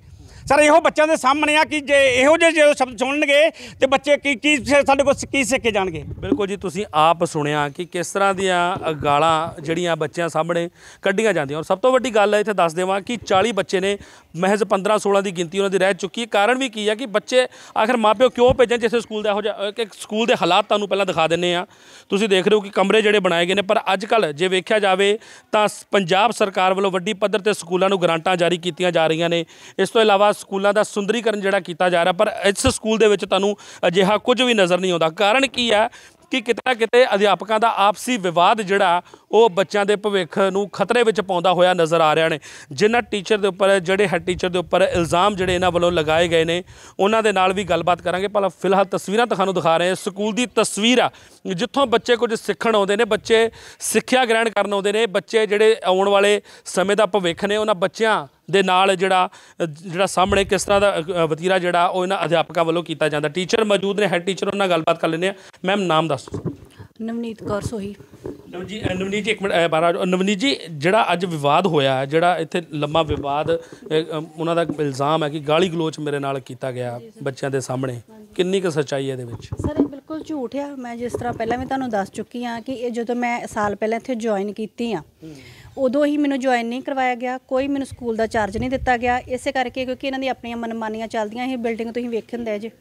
A: ਸਰ ਇਹੋ ਬੱਚਿਆਂ ਦੇ ਸਾਹਮਣੇ ਆ ਕਿ ਜੇ ਇਹੋ ਜਿਹੇ ਜੇ ਸ਼ਬਦ ਸੁਣਨਗੇ ਤੇ ਬੱਚੇ ਕੀ ਕੀ ਸਾਡੇ ਕੋਲ ਕੀ ਸਿੱਖ ਕੇ ਜਾਣਗੇ
C: ਬਿਲਕੁਲ ਜੀ ਤੁਸੀਂ ਆਪ ਸੁਣਿਆ ਕਿ ਕਿਸ ਤਰ੍ਹਾਂ ਦੀਆਂ ਗਾਲਾਂ ਜਿਹੜੀਆਂ ਬੱਚਿਆਂ ਸਾਹਮਣੇ ਕੱਢੀਆਂ ਜਾਂਦੀਆਂ ਔਰ ਸਭ ਤੋਂ ਵੱਡੀ ਗੱਲ ਹੈ ਇੱਥੇ ਦੱਸ ਦੇਵਾਂ ਕਿ 40 ਬੱਚੇ ਨੇ ਮਹਿਜ਼ 15 16 ਦੀ ਗਿਣਤੀ ਉਹਨਾਂ ਦੀ ਰਹਿ ਚੁੱਕੀ ਹੈ ਕਾਰਨ ਵੀ ਕੀ ਹੈ ਕਿ ਬੱਚੇ ਆਖਰ ਮਾਪਿਓ ਕਿਉਂ ਭੇਜਣ ਜਿਸੇ ਸਕੂਲ ਦਾ ਇਹੋ ਜਿਹਾ ਇੱਕ ਸਕੂਲ ਦੇ ਹਾਲਾਤ ਤੁਹਾਨੂੰ ਪਹਿਲਾਂ ਦਿਖਾ ਦਿੰਨੇ ਆ ਤੁਸੀਂ ਦੇਖ ਰਹੇ ਹੋ ਕਿ ਕਮਰੇ ਜਿਹੜੇ ਬਣਾਏ ਗਏ ਨੇ ਪਰ ਅੱਜ ਕੱਲ ਜੇ ਵੇਖਿਆ ਜਾਵੇ ਤਾਂ ਪੰਜਾਬ ਸਰਕਾਰ ਵੱਲੋਂ ਵੱਡੀ ਪੱਧਰ ਤੇ ਸਕੂਲਾਂ ਨੂੰ ਗ੍ਰਾਂਟਾਂ ਜਾਰੀ ਕੀਤੀਆਂ ਜਾ ਰਹੀਆਂ ਨੇ ਇਸ ਤੋਂ ਇਲਾਵਾ ਸਕੂਲਾਂ ਦਾ ਸੁੰਦਰੀਕਰਨ ਜਿਹੜਾ ਕੀਤਾ ਜਾ ਰਿਹਾ ਪਰ ਇਸ ਸਕੂਲ ਦੇ ਵਿੱਚ ਤੁਹਾਨੂੰ ਅਜਿਹਾ ਕੁਝ ਵੀ ਨਜ਼ਰ ਨਹੀਂ ਆਉਂਦਾ ਕਾਰਨ ਕੀ ਹੈ ਕਿ ਕਿਤੇ ਨਾ ਕਿਤੇ ਅਧਿਆਪਕਾਂ ਦਾ ਆਪਸੀ ਵਿਵਾਦ ਜਿਹੜਾ ਉਹ ਬੱਚਿਆਂ ਦੇ ਭਵਿੱਖ ਨੂੰ ਖਤਰੇ ਵਿੱਚ ਪਾਉਂਦਾ ਹੋਇਆ ਨਜ਼ਰ ਆ ਰਿਹਾ ਨੇ ਜਿਨ੍ਹਾਂ ਟੀਚਰ ਦੇ ਉੱਪਰ ਜਿਹੜੇ ਹੈ ਟੀਚਰ ਦੇ ਉੱਪਰ ਇਲਜ਼ਾਮ ਜਿਹੜੇ ਇਹਨਾਂ ਵੱਲੋਂ ਲਗਾਏ ਗਏ ਨੇ ਉਹਨਾਂ ਦੇ ਨਾਲ ਵੀ ਗੱਲਬਾਤ ਕਰਾਂਗੇ ਪਰ ਫਿਲਹਾਲ ਤਸਵੀਰਾਂ ਤੁਹਾਨੂੰ ਦਿਖਾ ਰਹੇ ਹਾਂ ਸਕੂਲ ਦੀ ਤਸਵੀਰ ਆ ਜਿੱਥੋਂ ਬੱਚੇ ਕੁਝ ਸਿੱਖਣ ਆਉਂਦੇ ਨੇ ਬੱਚੇ ਸਿੱਖਿਆ ਗ੍ਰਹਿਣ ਕਰਨ ਆਉਂਦੇ ਨੇ ਬੱਚੇ ਜਿਹੜੇ ਆਉਣ ਵਾਲੇ ਸਮੇਂ ਦਾ ਭਵਿੱਖ ਨੇ ਉਹਨਾਂ ਬੱਚਿਆਂ ਦੇ ਨਾਲ ਜਿਹੜਾ ਜਿਹੜਾ ਸਾਹਮਣੇ ਕਿਸ ਤਰ੍ਹਾਂ ਦਾ ਵਤੀਰਾ ਜਿਹੜਾ ਉਹ ਇਹਨਾਂ ਅਧਿਆਪਕਾਂ ਵੱਲੋਂ ਕੀਤਾ ਜਾਂਦਾ ਟੀਚਰ ਮੌਜੂਦ ਨੇ ਹੈਡ ਟੀਚਰ ਉਹਨਾਂ ਨਾਲ ਗੱਲਬਾਤ ਕਰ ਲੈਂਦੇ ਆ ਮੈਮ ਨਾਮ ਦੱਸ
B: ਨਵਨੀਤ ਕੌਰ ਸੋਹੀ
C: ਨਵਜੀ ਨਵਨੀਤ ਜੀ ਇੱਕ ਮਿੰਟ ਬਾਰਾ ਨਵਨੀਤ ਜੀ ਜਿਹੜਾ ਅੱਜ ਵਿਵਾਦ ਹੋਇਆ ਹੈ ਜਿਹੜਾ ਇੱਥੇ ਲੰਮਾ ਵਿਵਾਦ ਉਹਨਾਂ ਦਾ ਇਲਜ਼ਾਮ ਹੈ ਕਿ ਗਾਲੀ ਗਲੋਚ ਮੇਰੇ ਨਾਲ ਕੀਤਾ ਗਿਆ ਬੱਚਿਆਂ ਦੇ ਸਾਹਮਣੇ ਕਿੰਨੀ ਕੁ ਸੱਚਾਈ ਹੈ ਇਹਦੇ ਵਿੱਚ
B: ਸਰ ਇਹ ਬਿਲਕੁਲ ਝੂਠ ਆ ਮੈਂ ਜਿਸ ਤਰ੍ਹਾਂ ਪਹਿਲਾਂ ਵੀ ਤੁਹਾਨੂੰ ਦੱਸ ਚੁੱਕੀ ਹਾਂ ਕਿ ਇਹ ਜਦੋਂ ਮੈਂ ਸਾਲ ਪਹਿਲਾਂ ਇੱਥੇ ਜੁਆਇਨ ਕੀਤੀ ਆ ਉਦੋਂ ਹੀ ਮੈਨੂੰ ਜੁਆਇਨ ਨਹੀਂ ਕਰਵਾਇਆ ਗਿਆ ਕੋਈ ਮੈਨੂੰ ਸਕੂਲ ਦਾ ਚਾਰਜ ਨਹੀਂ ਦਿੱਤਾ ਗਿਆ ਇਸੇ ਕਰਕੇ ਕਿਉਂਕਿ ਇਹਨਾਂ ਦੀ ਆਪਣੀਆਂ ਮਨਮਾਨੀਆਂ ਚੱਲਦੀਆਂ ਇਹ ਬਿਲਡਿੰਗ ਤੁਸੀਂ ਵੇਖ ਹੁੰਦੇ ਜੇ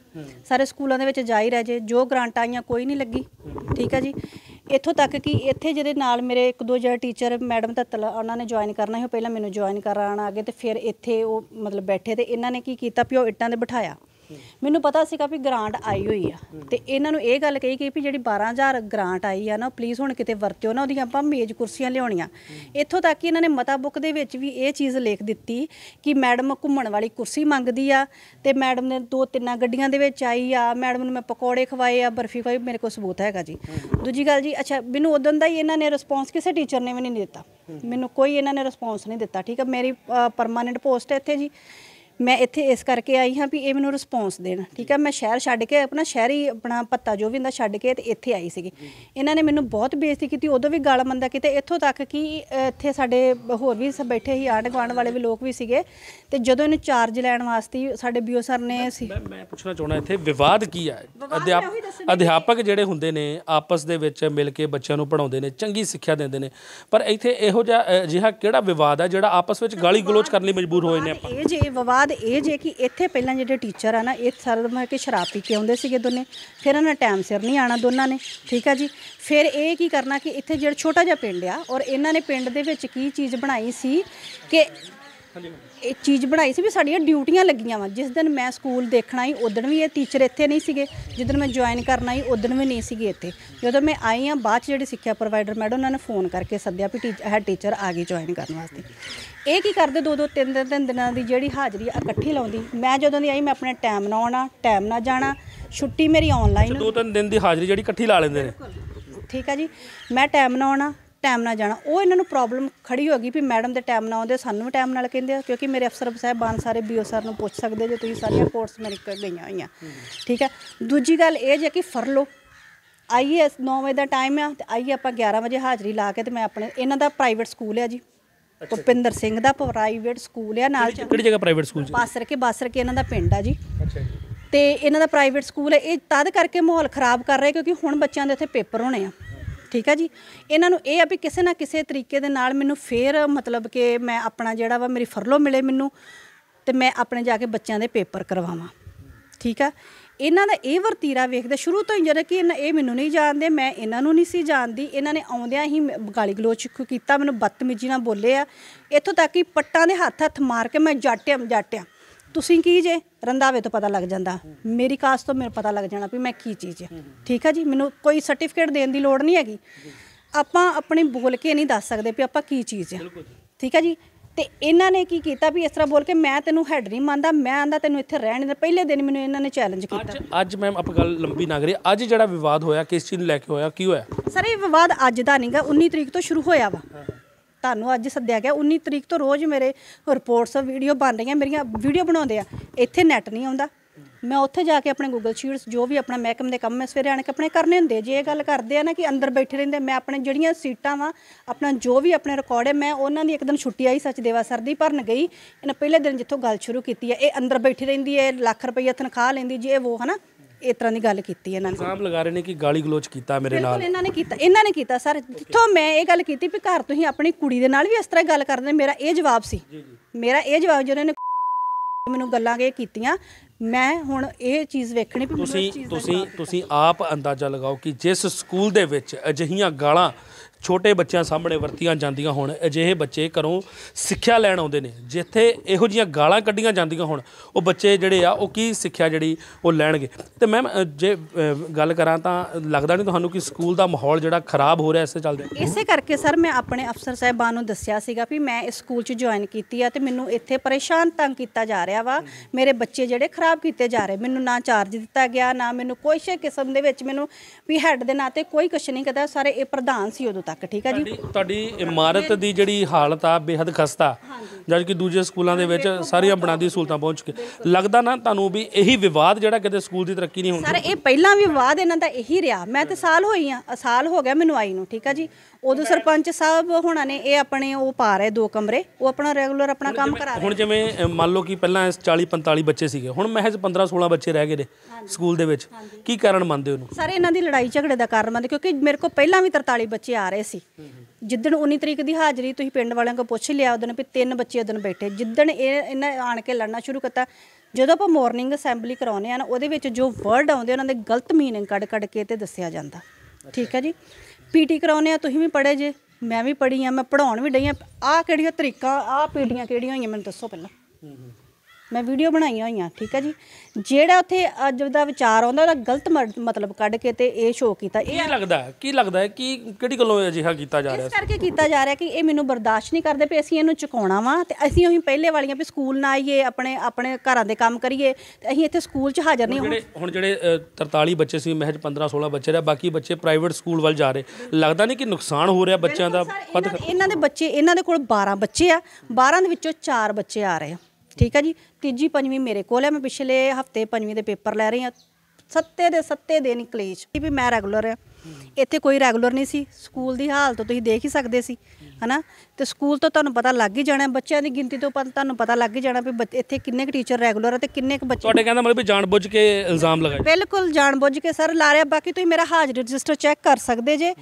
B: ਸਾਰੇ ਸਕੂਲਾਂ ਦੇ ਵਿੱਚ ਜਾ ਹੀ ਰਹੇ ਜੇ ਜੋ ਗ੍ਰਾਂਟ ਆਈਆਂ ਕੋਈ ਨਹੀਂ ਲੱਗੀ ਠੀਕ ਹੈ ਜੀ ਇੱਥੋਂ ਤੱਕ ਕਿ ਇੱਥੇ ਜਿਹਦੇ ਨਾਲ ਮੇਰੇ ਇੱਕ ਦੋ ਜਿਹੜੇ ਟੀਚਰ ਮੈਡਮ ਤਤਲ ਉਹਨਾਂ ਨੇ ਜੁਆਇਨ ਕਰਨਾ ਸੀ ਪਹਿਲਾਂ ਮੈਨੂੰ ਜੁਆਇਨ ਕਰਾਉਣ ਆ ਗਏ ਤੇ ਫਿਰ ਇੱਥੇ ਉਹ ਮਤਲਬ ਬੈਠੇ ਤੇ ਇਹਨਾਂ ਨੇ ਕੀ ਕੀਤਾ ਪਿਓ ਇੱਟਾਂ ਦੇ ਬਿਠਾਇਆ ਮੈਨੂੰ ਪਤਾ ਸੀਗਾ ਵੀ ਗ੍ਰਾਂਟ ਆਈ ਹੋਈ ਆ ਤੇ ਇਹਨਾਂ ਨੂੰ ਇਹ ਗੱਲ ਕਹੀ ਕਿ ਵੀ ਜਿਹੜੀ 12000 ਗ੍ਰਾਂਟ ਆਈ ਆ ਨਾ ਪਲੀਜ਼ ਹੁਣ ਕਿਤੇ ਵਰਤਿਓ ਨਾ ਉਹਦੀਆਂ ਆਪਾਂ ਮੇਜ਼ ਕੁਰਸੀਆਂ ਲਿਆਉਣੀਆਂ ਇੱਥੋਂ ਤੱਕ ਕਿ ਇਹਨਾਂ ਨੇ ਮਤਾ ਬੁੱਕ ਦੇ ਵਿੱਚ ਵੀ ਇਹ ਚੀਜ਼ ਲਿਖ ਦਿੱਤੀ ਕਿ ਮੈਡਮ ਘੁੰਮਣ ਵਾਲੀ ਕੁਰਸੀ ਮੰਗਦੀ ਆ ਤੇ ਮੈਡਮ ਨੇ ਦੋ ਤਿੰਨਾਂ ਗੱਡੀਆਂ ਦੇ ਵਿੱਚ ਆਈ ਆ ਮੈਡਮ ਨੂੰ ਮੈਂ ਪਕੌੜੇ ਖਵਾਏ ਆ ਬਰਫੀ ਖਵਾਈ ਮੇਰੇ ਕੋਲ ਸਬੂਤ ਹੈਗਾ ਜੀ ਦੂਜੀ ਗੱਲ ਜੀ ਅੱਛਾ ਮੈਨੂੰ ਉਦੋਂ ਦਾ ਹੀ ਇਹਨਾਂ ਨੇ ਰਿਸਪੌਂਸ ਕਿਸੇ ਟੀਚਰ ਨੇ ਵੀ ਨਹੀਂ ਦਿੱਤਾ ਮੈਨੂੰ ਕੋਈ ਇਹਨਾਂ ਨੇ ਰਿਸਪੌਂਸ ਨਹੀਂ ਦਿੱਤਾ ਠੀਕ ਆ ਮੇਰੀ ਪਰਮਾਨੈਂਟ ਪੋਸਟ ਹੈ ਇੱਥੇ ਜੀ ਮੈਂ ਇੱਥੇ ਇਸ ਕਰਕੇ ਆਈ ਹਾਂ ਵੀ ਇਹ ਮੈਨੂੰ ਰਿਸਪੌਂਸ ਦੇਣ ਠੀਕ ਹੈ ਮੈਂ ਸ਼ਹਿਰ ਛੱਡ ਕੇ ਆਪਣਾ ਸ਼ਹਿਰੀ ਆਪਣਾ ਪੱਤਾ ਜੋ ਵੀ ਹੁੰਦਾ ਛੱਡ ਕੇ ਤੇ ਇੱਥੇ ਆਈ ਸੀਗੀ ਇਹਨਾਂ ਨੇ ਮੈਨੂੰ ਬਹੁਤ ਬੇਇੱਜ਼ਤੀ ਕੀਤੀ ਉਦੋਂ ਵੀ ਗਾਲ ਮੰਦਾ ਕਿਤੇ ਇੱਥੋਂ ਤੱਕ ਕਿ ਇੱਥੇ ਸਾਡੇ ਹੋਰ ਵੀ ਸਭ ਬੈਠੇ ਹੀ ਆਂਡ ਗੁਆਂਢ ਵਾਲੇ ਵੀ ਲੋਕ ਵੀ ਸੀਗੇ ਤੇ ਜਦੋਂ ਇਹਨੂੰ ਚਾਰਜ ਲੈਣ ਵਾਸਤੇ ਸਾਡੇ ਬੀਓ ਸਰ ਨੇ ਸੀ ਮੈਂ
C: ਪੁੱਛਣਾ ਚਾਹਣਾ ਇੱਥੇ ਵਿਵਾਦ ਕੀ ਹੈ ਅਧਿਆਪਕ ਅਧਿਆਪਕ ਜਿਹੜੇ ਹੁੰਦੇ ਨੇ ਆਪਸ ਦੇ ਵਿੱਚ ਮਿਲ ਕੇ ਬੱਚਿਆਂ ਨੂੰ ਪੜਾਉਂਦੇ ਨੇ ਚੰਗੀ ਸਿੱਖਿਆ ਦਿੰਦੇ ਨੇ ਪਰ ਇੱਥੇ ਇਹੋ ਜਿਹਾ ਜਿਹੜਾ ਕਿਹੜਾ ਵਿਵਾਦ ਹੈ ਜਿਹੜਾ ਆਪਸ ਵਿੱਚ ਗਾਲੀ ਗਲੋਚ ਕਰਨ ਲਈ ਮਜਬੂਰ
B: ਹੋਏ ਨੇ ਆਪਾਂ ਇਹ ਜੇ ਵਿਵਾਦ ਬਾਅਦ ਇਹ ਜੇ ਕਿ ਇੱਥੇ ਪਹਿਲਾਂ ਜਿਹੜੇ ਟੀਚਰ ਆ ਨਾ ਇਹ ਸਾਰਾ ਮੈਂ ਕਿ ਸ਼ਰਾਬ ਪੀ ਕੇ ਆਉਂਦੇ ਸੀਗੇ ਦੋਨੇ ਫਿਰ ਇਹਨਾਂ ਟਾਈਮ ਸਿਰ ਨਹੀਂ ਆਣਾ ਦੋਨਾਂ ਨੇ ਠੀਕ ਆ ਜੀ ਫਿਰ ਇਹ ਕੀ ਕਰਨਾ ਕਿ ਇੱਥੇ ਜਿਹੜਾ ਛੋਟਾ ਜਿਹਾ ਪਿੰਡ ਆ ਔਰ ਇਹਨਾਂ ਨੇ ਪਿੰਡ ਦੇ ਵਿੱਚ ਕੀ ਚੀਜ਼ ਬਣਾਈ ਸੀ ਕਿ ਇਹ ਚੀਜ਼ ਬਣਾਈ ਸੀ ਵੀ ਸਾਡੀਆਂ ਡਿਊਟੀਆਂ ਲੱਗੀਆਂ ਵਾ ਜਿਸ ਦਿਨ ਮੈਂ ਸਕੂਲ ਦੇਖਣਾ ਹੀ ਉਦੋਂ ਵੀ ਇਹ ਟੀਚਰ ਇੱਥੇ ਨਹੀਂ ਸੀਗੇ ਜਦੋਂ ਮੈਂ ਜੁਆਇਨ ਕਰਨਾ ਹੀ ਉਦੋਂ ਵੀ ਨਹੀਂ ਸੀਗੇ ਇੱਥੇ ਜਦੋਂ ਮੈਂ ਆਈ ਆ ਬਾਅਦ ਜਿਹੜੇ ਸਿੱਖਿਆ ਪ੍ਰੋਵਾਈਡਰ ਮੈਡਮ ਉਹਨਾਂ ਨੇ ਫੋਨ ਕਰਕੇ ਸੱਦਿਆ ਵੀ ਹੈਡ ਟੀਚਰ ਆ ਗਈ ਜੁਆਇਨ ਕਰਨ ਵਾਸਤੇ ਇਹ ਕੀ ਕਰਦੇ ਦੋ ਦੋ ਤਿੰਨ ਤਿੰਨ ਦਿਨਾਂ ਦੀ ਜਿਹੜੀ ਹਾਜ਼ਰੀ ਇਕੱਠੀ ਲਾਉਂਦੀ ਮੈਂ ਜਦੋਂ ਦੀ ਆਈ ਮੈਂ ਆਪਣੇ ਟਾਈਮ ਨਾਲ ਆਉਣਾ ਟਾਈਮ ਨਾਲ ਜਾਣਾ ਛੁੱਟੀ ਮੇਰੀ ਆਨਲਾਈਨ
C: ਦੋ ਤਿੰਨ ਦਿਨ ਦੀ ਹਾਜ਼ਰੀ ਜਿਹੜੀ ਇਕੱਠੀ ਲਾ ਲੈਂਦੇ ਨੇ
B: ਠੀਕ ਆ ਜੀ ਮੈਂ ਟਾਈਮ ਨਾਲ ਆਉਣਾ ਟਾਈਮ ਨਾਲ ਜਾਣਾ ਉਹ ਇਹਨਾਂ ਨੂੰ ਪ੍ਰੋਬਲਮ ਖੜੀ ਹੋ ਗਈ ਵੀ ਮੈਡਮ ਦੇ ਟਾਈਮ ਨਾਲ ਆਉਂਦੇ ਸਾਨੂੰ ਵੀ ਟਾਈਮ ਨਾਲ ਕਹਿੰਦੇ ਆ ਕਿਉਂਕਿ ਮੇਰੇ ਅਫਸਰ ਬਾਨ ਸਾਰੇ ਬੀਓ ਸਰ ਨੂੰ ਪੁੱਛ ਸਕਦੇ ਜੇ ਤੁਸੀਂ ਸਾਰੀਆਂ ਕੋਰਸ ਮੇਰੇ ਕੋਲ ਗਈਆਂ ਹੋਈਆਂ ਠੀਕ ਹੈ ਦੂਜੀ ਗੱਲ ਇਹ ਜੇ ਕਿ ਫਰਲੋ ਆਈਐਸ 9 ਵਜੇ ਦਾ ਟਾਈਮ ਆ ਤੇ ਆਈਏ ਆਪਾਂ 11 ਵਜੇ ਹਾਜ਼ਰੀ ਲਾ ਕੇ ਤੇ ਮੈਂ ਆਪਣੇ ਇਹਨਾਂ ਦਾ ਪ੍ਰਾਈਵੇਟ ਸਕੂਲ ਆ ਜੀ ਭੁਪਿੰਦਰ ਸਿੰਘ ਦਾ ਪ੍ਰਾਈਵੇਟ ਸਕੂਲ ਆ ਨਾਲ ਕਿਹੜੀ
C: ਜਗ੍ਹਾ ਪ੍ਰਾਈਵੇਟ ਸਕੂਲ ਜੀ
B: ਬਾਸਰ ਕੇ ਬਾਸਰ ਕੇ ਇਹਨਾਂ ਦਾ ਪਿੰਡ ਆ ਜੀ ਅੱਛਾ ਜੀ ਤੇ ਇਹਨਾਂ ਦਾ ਪ੍ਰਾਈਵੇਟ ਸਕੂਲ ਹੈ ਇਹ ਤਦ ਕਰਕੇ ਮਾਹੌਲ ਖਰਾਬ ਕਰ ਰਿਹਾ ਕਿਉਂਕਿ ਹੁਣ ਬੱਚਿਆਂ ਦੇ ਉੱਥੇ ਪੇਪਰ ਹੋਣੇ ਆ ਠੀਕ ਹੈ ਜੀ ਇਹਨਾਂ ਨੂੰ ਇਹ ਆ ਵੀ ਕਿਸੇ ਨਾ ਕਿਸੇ ਤਰੀਕੇ ਦੇ ਨਾਲ ਮੈਨੂੰ ਫੇਰ ਮਤਲਬ ਕਿ ਮੈਂ ਆਪਣਾ ਜਿਹੜਾ ਵਾ ਮੇਰੀ ਫਰਲੋ ਮਿਲੇ ਮੈਨੂੰ ਤੇ ਮੈਂ ਆਪਣੇ ਜਾ ਕੇ ਬੱਚਿਆਂ ਦੇ ਪੇਪਰ ਕਰਵਾਵਾਂ ਠੀਕ ਆ ਇਹਨਾਂ ਦਾ ਇਹ ਵਰਤੀਰਾ ਵੇਖਦੇ ਸ਼ੁਰੂ ਤੋਂ ਹੀ ਜਿਹੜਾ ਕਿ ਇਹ ਮੈਨੂੰ ਨਹੀਂ ਜਾਣਦੇ ਮੈਂ ਇਹਨਾਂ ਨੂੰ ਨਹੀਂ ਸੀ ਜਾਣਦੀ ਇਹਨਾਂ ਨੇ ਆਉਂਦਿਆਂ ਹੀ ਗਾਲੀ ਗਲੋਚ ਕੀਤਾ ਮੈਨੂੰ ਬਦਤਮੀਜੀ ਨਾਲ ਬੋਲੇ ਆ ਇੱਥੋਂ ਤੱਕ ਕਿ ਪੱਟਾਂ ਦੇ ਹੱਥ ਹੱਥ ਮਾਰ ਕੇ ਮੈਂ ਜੱਟਿਆ ਜੱਟਿਆ ਤੁਸੀਂ ਕੀ ਜੇ ਰੰਦਾਵੇ ਤੋਂ ਪਤਾ ਲੱਗ ਜਾਂਦਾ ਮੇਰੀ ਕਾਸ ਤੋਂ ਮੈਨੂੰ ਪਤਾ ਲੱਗ ਜਾਣਾ ਵੀ ਮੈਂ ਕੀ ਚੀਜ਼ ਹੈ ਠੀਕ ਹੈ ਜੀ ਮੈਨੂੰ ਕੋਈ ਸਰਟੀਫਿਕੇਟ ਦੇਣ ਦੀ ਲੋੜ ਨਹੀਂ ਹੈਗੀ ਆਪਾਂ ਆਪਣੀ ਬੋਲ ਕੇ ਨਹੀਂ ਦੱਸ ਸਕਦੇ ਵੀ ਆਪਾਂ ਕੀ ਚੀਜ਼ ਹੈ ਠੀਕ ਹੈ ਜੀ ਤੇ ਇਹਨਾਂ ਨੇ ਕੀ ਕੀਤਾ ਵੀ ਇਸ ਤਰ੍ਹਾਂ ਬੋਲ ਕੇ ਮੈਂ ਤੈਨੂੰ ਹੈਡ ਨਹੀਂ ਮੰਨਦਾ ਮੈਂ ਆਂਦਾ ਤੈਨੂੰ ਇੱਥੇ ਰਹਿਣ ਦੇ ਪਹਿਲੇ ਦਿਨ ਮੈਨੂੰ ਇਹਨਾਂ ਨੇ ਚੈਲੰਜ ਕੀਤਾ
C: ਅੱਜ ਮੈਮ ਆਪਾਂ ਗੱਲ ਲੰਬੀ ਨਾ ਕਰੀਏ ਅੱਜ ਜਿਹੜਾ ਵਿਵਾਦ ਹੋਇਆ ਕਿਸ ਚੀਜ਼ ਨੂੰ ਲੈ ਕੇ ਹੋਇਆ ਕੀ ਹੋਇਆ
B: ਸਰ ਇਹ ਵਿਵਾਦ ਅੱਜ ਦਾ ਨਹੀਂਗਾ 19 ਤਰੀਕ ਤੋਂ ਸ਼ੁਰੂ ਹੋਇਆ ਵਾ ਤੁਹਾਨੂੰ ਅੱਜ ਸੱਦਿਆ ਗਿਆ 19 ਤਰੀਕ ਤੋਂ ਰੋਜ਼ ਮੇਰੇ ਰਿਪੋਰਟਸ ਵੀਡੀਓ ਬਣ ਰਹੀਆਂ ਮੇਰੀਆਂ ਵੀਡੀਓ ਬਣਾਉਂਦੇ ਆ ਇੱਥੇ ਨੈਟ ਨਹੀਂ ਆਉਂਦਾ ਮੈਂ ਉੱਥੇ ਜਾ ਕੇ ਆਪਣੇ ਗੂਗਲ ਸ਼ੀਟਸ ਜੋ ਵੀ ਆਪਣਾ ਮਹਿਕਮ ਦੇ ਕੰਮ ਹੈ ਸਵੇਰੇ ਆਣ ਕੇ ਆਪਣੇ ਕਰਨੇ ਹੁੰਦੇ ਜੇ ਇਹ ਗੱਲ ਕਰਦੇ ਆ ਨਾ ਕਿ ਅੰਦਰ ਬੈਠੇ ਰਹਿੰਦੇ ਮੈਂ ਆਪਣੇ ਜਿਹੜੀਆਂ ਸੀਟਾਂ ਵਾ ਆਪਣਾ ਜੋ ਵੀ ਆਪਣੇ ਰਿਕਾਰਡ ਹੈ ਮੈਂ ਉਹਨਾਂ ਦੀ ਇੱਕ ਦਿਨ ਛੁੱਟੀ ਆਈ ਸੱਚ ਦੇਵਾ ਸਰ ਦੀ ਭਰਨ ਗਈ ਇਹਨਾਂ ਪਹਿਲੇ ਦਿਨ ਜਿੱਥੋਂ ਗੱਲ ਸ਼ੁਰੂ ਕੀਤੀ ਹੈ ਇਹ ਅੰਦਰ ਬੈਠੀ ਰਹਿੰਦੀ ਹੈ ਲੱਖ ਰੁਪਈਆ ਤਨਖਾਹ ਲੈਂਦੀ ਜੀ ਇਹ ਉਹ ਹਨਾ ਇਸ ਤਰ੍ਹਾਂ ਦੀ ਗੱਲ ਕੀਤੀ ਇਹਨਾਂ ਨੇ ਸਾਹਮ
C: ਲਗਾ ਰਹੇ ਨੇ ਕਿ ਗਾਲੀ ਗਲੋਚ ਕੀਤਾ ਮੇਰੇ ਨਾਲ ਬਿਲਕੁਲ
B: ਇਹਨਾਂ ਨੇ ਕੀਤਾ ਇਹਨਾਂ ਨੇ ਕੀਤਾ ਸਰ ਜਿੱਥੋਂ ਮੈਂ ਇਹ ਗੱਲ ਕੀਤੀ ਵੀ ਘਰ ਤੁਸੀਂ ਆਪਣੀ ਕੁੜੀ ਦੇ ਨਾਲ ਵੀ ਇਸ ਤਰ੍ਹਾਂ ਗੱਲ ਕਰਦੇ ਮੇਰਾ ਇਹ ਜਵਾਬ ਸੀ ਮੇਰਾ ਇਹ ਜਵਾਬ ਜਿਹਨਾਂ ਨੇ ਮੈਨੂੰ ਗੱਲਾਂ ਇਹ ਕੀਤੀਆਂ ਮੈਂ ਹੁਣ ਇਹ ਚੀਜ਼ ਵੇਖਣੀ ਵੀ ਤੁਸੀਂ ਤੁਸੀਂ
C: ਤੁਸੀਂ ਆਪ ਅੰਦਾਜ਼ਾ ਲਗਾਓ ਕਿ ਜਿਸ ਸਕੂਲ ਦੇ ਵਿੱਚ ਅਜਿਹੀਆਂ ਗਾਲਾਂ ਛੋਟੇ ਬੱਚਿਆਂ ਸਾਹਮਣੇ ਵਰਤੀਆਂ ਜਾਂਦੀਆਂ ਹੋਣ ਅਜਿਹੇ ਬੱਚੇ ਘਰੋਂ ਸਿੱਖਿਆ ਲੈਣ ਆਉਂਦੇ ਨੇ ਜਿੱਥੇ ਇਹੋ ਜੀਆਂ ਗਾਲਾਂ ਕੱਢੀਆਂ ਜਾਂਦੀਆਂ ਹੋਣ ਉਹ ਬੱਚੇ ਜਿਹੜੇ ਆ ਉਹ ਕੀ ਸਿੱਖਿਆ ਜਿਹੜੀ ਉਹ ਲੈਣਗੇ ਤੇ ਮੈਮ ਜੇ ਗੱਲ ਕਰਾਂ ਤਾਂ ਲੱਗਦਾ ਨਹੀਂ ਤੁਹਾਨੂੰ ਕਿ ਸਕੂਲ ਦਾ ਮਾਹੌਲ ਜਿਹੜਾ ਖਰਾਬ ਹੋ ਰਿਹਾ ਇਸੇ ਚੱਲਦੇ
B: ਇਸੇ ਕਰਕੇ ਸਰ ਮੈਂ ਆਪਣੇ ਅਫਸਰ ਸਾਹਿਬਾਨ ਨੂੰ ਦੱਸਿਆ ਸੀਗਾ ਵੀ ਮੈਂ ਇਸ ਸਕੂਲ 'ਚ ਜੁਆਇਨ ਕੀਤੀ ਆ ਤੇ ਮੈਨੂੰ ਇੱਥੇ ਪਰੇਸ਼ਾਨ ਤੰਗ ਕੀਤਾ ਜਾ ਰਿਹਾ ਵਾ ਮੇਰੇ ਬੱਚੇ ਜਿਹੜੇ ਖਰਾਬ ਕੀਤੇ ਜਾ ਰਹੇ ਮੈਨੂੰ ਨਾ ਚਾਰਜ ਦਿੱਤਾ ਗਿਆ ਨਾ ਮੈਨੂੰ ਕੋਈ ਸ਼ੇ ਕਿਸਮ ਦੇ ਵਿੱਚ ਮੈਨੂੰ ਵੀ ਹੈੱਡ ਦੇ ਨਾਤੇ ਕੋਈ ਕੁਛ ਨਹੀਂ ਕਰਦਾ ਸਾਰੇ ਇਹ ਪ੍ਰਧਾਨ ਸੀ ਉਹਦੋਂ ਤੱਕ ਤੱਕ ਠੀਕ ਹੈ ਜੀ
C: ਤੁਹਾਡੀ ਇਮਾਰਤ ਦੀ ਜਿਹੜੀ ਹਾਲਤ ਆ ਬੇहद ਖਸਤਾ ਜਦ ਕਿ ਦੂਜੇ ਸਕੂਲਾਂ ਦੇ ਵਿੱਚ ਸਾਰੀਆਂ ਬਣਾਦੀ ਸਹੂਲਤਾਂ ਪਹੁੰਚ ਚੁੱਕੀਆਂ ਲੱਗਦਾ ਨਾ ਤੁਹਾਨੂੰ ਵੀ ਇਹੀ ਵਿਵਾਦ ਜਿਹੜਾ ਕਿਤੇ ਸਕੂਲ ਦੀ ਤਰੱਕੀ ਨਹੀਂ ਹੁੰਦੀ ਸਰ
B: ਇਹ ਪਹਿਲਾਂ ਵੀ ਵਿਵਾਦ ਇਹਨਾਂ ਦਾ ਇਹੀ ਰਿਹਾ ਮੈਂ ਤੇ ਸਾਲ ਹੋਈ ਆ ਸਾਲ ਹੋ ਗਿਆ ਮੈਨੂੰ ਆਈ ਨੂੰ ਠੀਕ ਆ ਜੀ ਉਦੋਂ ਸਰਪੰਚ ਸਾਹਿਬ ਹੁਣਾਂ ਨੇ ਇਹ ਆਪਣੇ ਉਹ ਪਾ ਰਹੇ ਦੋ ਕਮਰੇ ਉਹ ਆਪਣਾ ਰੈਗੂਲਰ ਆਪਣਾ ਕੰਮ ਕਰਾ
C: ਰਹੇ ਹੁਣ ਜਿਵੇਂ ਮੰਨ ਲਓ ਕਿ ਪਹਿਲਾਂ 40 45 ਬੱਚੇ ਸੀਗੇ ਹੁਣ ਮਹਿਜ਼ 15 16 ਬੱਚੇ ਰਹਿ ਗਏ ਨੇ ਸਕੂਲ ਦੇ ਵਿੱਚ ਕੀ ਕਾਰਨ ਮੰਨਦੇ ਉਹਨੂੰ
B: ਸਾਰੇ ਇਹਨਾਂ ਦੀ ਲੜਾਈ ਝਗੜੇ ਦਾ ਕਾਰਨ ਮੰਨਦੇ ਕਿਉਂਕਿ ਮੇਰੇ ਕੋਲ ਪਹਿਲਾਂ ਵੀ 43 ਬੱਚੇ ਆ ਰਹੇ ਸੀ ਜਿੱਦਣ 19 ਤਰੀਕ ਦੀ ਹਾਜ਼ਰੀ ਤੁਸੀਂ ਪਿੰਡ ਵਾਲਿਆਂ ਕੋਲ ਪੁੱਛ ਲਿਆ ਉਹਦੋਂ ਵੀ ਤਿੰਨ ਬੱਚੇ ਉਹਦਨ ਬੈਠੇ ਜਿੱਦਣ ਇਹ ਇਹਨਾਂ ਆਣ ਕੇ ਲੜਨਾ ਸ਼ੁਰੂ ਕਰਤਾ ਜਦੋਂ ਆਪਾਂ ਮਾਰਨਿੰਗ ਅਸੈਂਬਲੀ ਕਰਾਉਨੇ ਆ ਨਾ ਉਹਦੇ ਵਿੱਚ ਜੋ ਵਰਡ ਆਉਂਦੇ ਉਹਨਾਂ ਦੇ ਗਲਤ ਮੀਨਿੰਗ ਕੱਢ ਕੱਢ ਕੇ ਤੇ ਦੱਸਿਆ ਜਾਂਦਾ ਠੀਕ ਹੈ ਜੀ ਪੀਟੀ ਕਰਾਉਨੇ ਆ ਤੁਸੀਂ ਵੀ ਪੜੇ ਜੇ ਮੈਂ ਵੀ ਪੜੀ ਆ ਮੈਂ ਪੜਾਉਣ ਵੀ ਡਈ ਆ ਆ ਕਿਹੜੀਆਂ ਤਰੀਕਾ ਆ ਪੀਟੀਆਂ ਕਿਹੜੀਆਂ ਹੋਈਆਂ ਮੈਨੂੰ ਦੱਸੋ ਪਹਿਲਾਂ ਮੈਂ ਵੀਡੀਓ ਬਣਾਈਆਂ ਹੋਈਆਂ ਠੀਕ ਹੈ ਜੀ ਜਿਹੜਾ ਉੱਥੇ ਅੱਜ ਦਾ ਵਿਚਾਰ ਆਉਂਦਾ ਉਹਦਾ ਗਲਤ ਮਤਲਬ ਕੱਢ ਕੇ ਤੇ ਇਹ ਸ਼ੋਅ ਕੀਤਾ ਇਹ
C: ਲੱਗਦਾ ਕੀ ਲੱਗਦਾ ਹੈ ਕਿ ਕਿਹੜੀ ਗੱਲੋਂ ਅਜਿਹਾ ਕੀਤਾ ਜਾ ਰਿਹਾ ਇਸ ਕਰਕੇ
B: ਕੀਤਾ ਜਾ ਰਿਹਾ ਕਿ ਇਹ ਮੈਨੂੰ ਬਰਦਾਸ਼ਤ ਨਹੀਂ ਕਰਦੇ ਪਏ ਅਸੀਂ ਇਹਨੂੰ ਚੁਕਾਉਣਾ ਵਾ ਤੇ ਅਸੀਂ ਉਹੀ ਪਹਿਲੇ ਵਾਲੀਆਂ ਵੀ ਸਕੂਲ ਨਾ ਆਈਏ ਆਪਣੇ ਆਪਣੇ ਘਰਾਂ ਦੇ ਕੰਮ ਕਰੀਏ ਤੇ ਅਸੀਂ ਇੱਥੇ ਸਕੂਲ 'ਚ ਹਾਜ਼ਰ ਨਹੀਂ ਹੋਣਾ
C: ਹੁਣ ਜਿਹੜੇ 43 ਬੱਚੇ ਸੀ ਮਹਿਜ 15 16 ਬੱਚੇ ਰਹਿ ਬਾਕੀ ਬੱਚੇ ਪ੍ਰਾਈਵੇਟ ਸਕੂਲ ਵੱਲ ਜਾ ਰਹੇ ਲੱਗਦਾ ਨਹੀਂ ਕਿ ਨੁਕਸਾਨ ਹੋ ਰਿਹਾ ਬੱਚਿਆਂ ਦਾ ਇਹਨਾਂ- ਇਹਨਾਂ
B: ਦੇ ਬੱਚੇ ਇਹਨਾਂ ਦੇ ਕੋਲ 12 ਬੱਚੇ ਆ 12 ਦੇ ਵਿੱਚੋਂ 4 ਬੱਚੇ ਆ ਰਹੇ ਆ ਠੀਕ ਹੈ ਜੀ ਤੀਜੀ ਪੰਜਵੀਂ ਮੇਰੇ ਕੋਲ ਹੈ ਮੈਂ ਪਿਛਲੇ ਹਫਤੇ ਪੰਜਵੀਂ ਦੇ ਪੇਪਰ ਲੈ ਰਹੀ ਹਾਂ ਸੱਤੇ ਦੇ ਸੱਤੇ ਦਿਨ ਕਲੇਸ਼ ਵੀ ਮੈਂ ਰੈਗੂਲਰ ਹਾਂ ਇੱਥੇ ਕੋਈ ਰੈਗੂਲਰ ਨਹੀਂ ਸੀ ਸਕੂਲ ਦੀ ਹਾਲਤ ਤੁਸੀਂ ਦੇਖ ਹੀ ਸਕਦੇ ਸੀ ਹਨਾ ਤੇ ਸਕੂਲ ਤੋਂ ਤੁਹਾਨੂੰ ਪਤਾ ਲੱਗ ਹੀ ਜਾਣਾ ਬੱਚਿਆਂ ਦੀ ਗਿਣਤੀ ਤੋਂ ਤੁਹਾਨੂੰ ਪਤਾ ਲੱਗ ਹੀ ਜਾਣਾ ਵੀ ਇੱਥੇ ਕਿੰਨੇ ਕੁ ਟੀਚਰ ਰੈਗੂਲਰ ਆ ਤੇ ਕਿੰਨੇ ਕੁ ਬੱਚੇ ਤੁਹਾਡੇ
C: ਕਹਿੰਦਾ ਮਤਲਬ ਵੀ ਜਾਣ ਬੁੱਝ ਕੇ ਇਲਜ਼ਾਮ ਲਗਾਏ
B: ਬਿਲਕੁਲ ਜਾਣ ਬੁੱਝ ਕੇ ਸਰ ਲਾ ਰਿਹਾ ਬਾਕੀ ਤੁਸੀਂ ਮੇਰਾ ਹਾਜ਼ਰੀ ਰਜਿਸਟਰ ਚੈੱਕ ਕਰ ਸਕਦੇ ਜੇ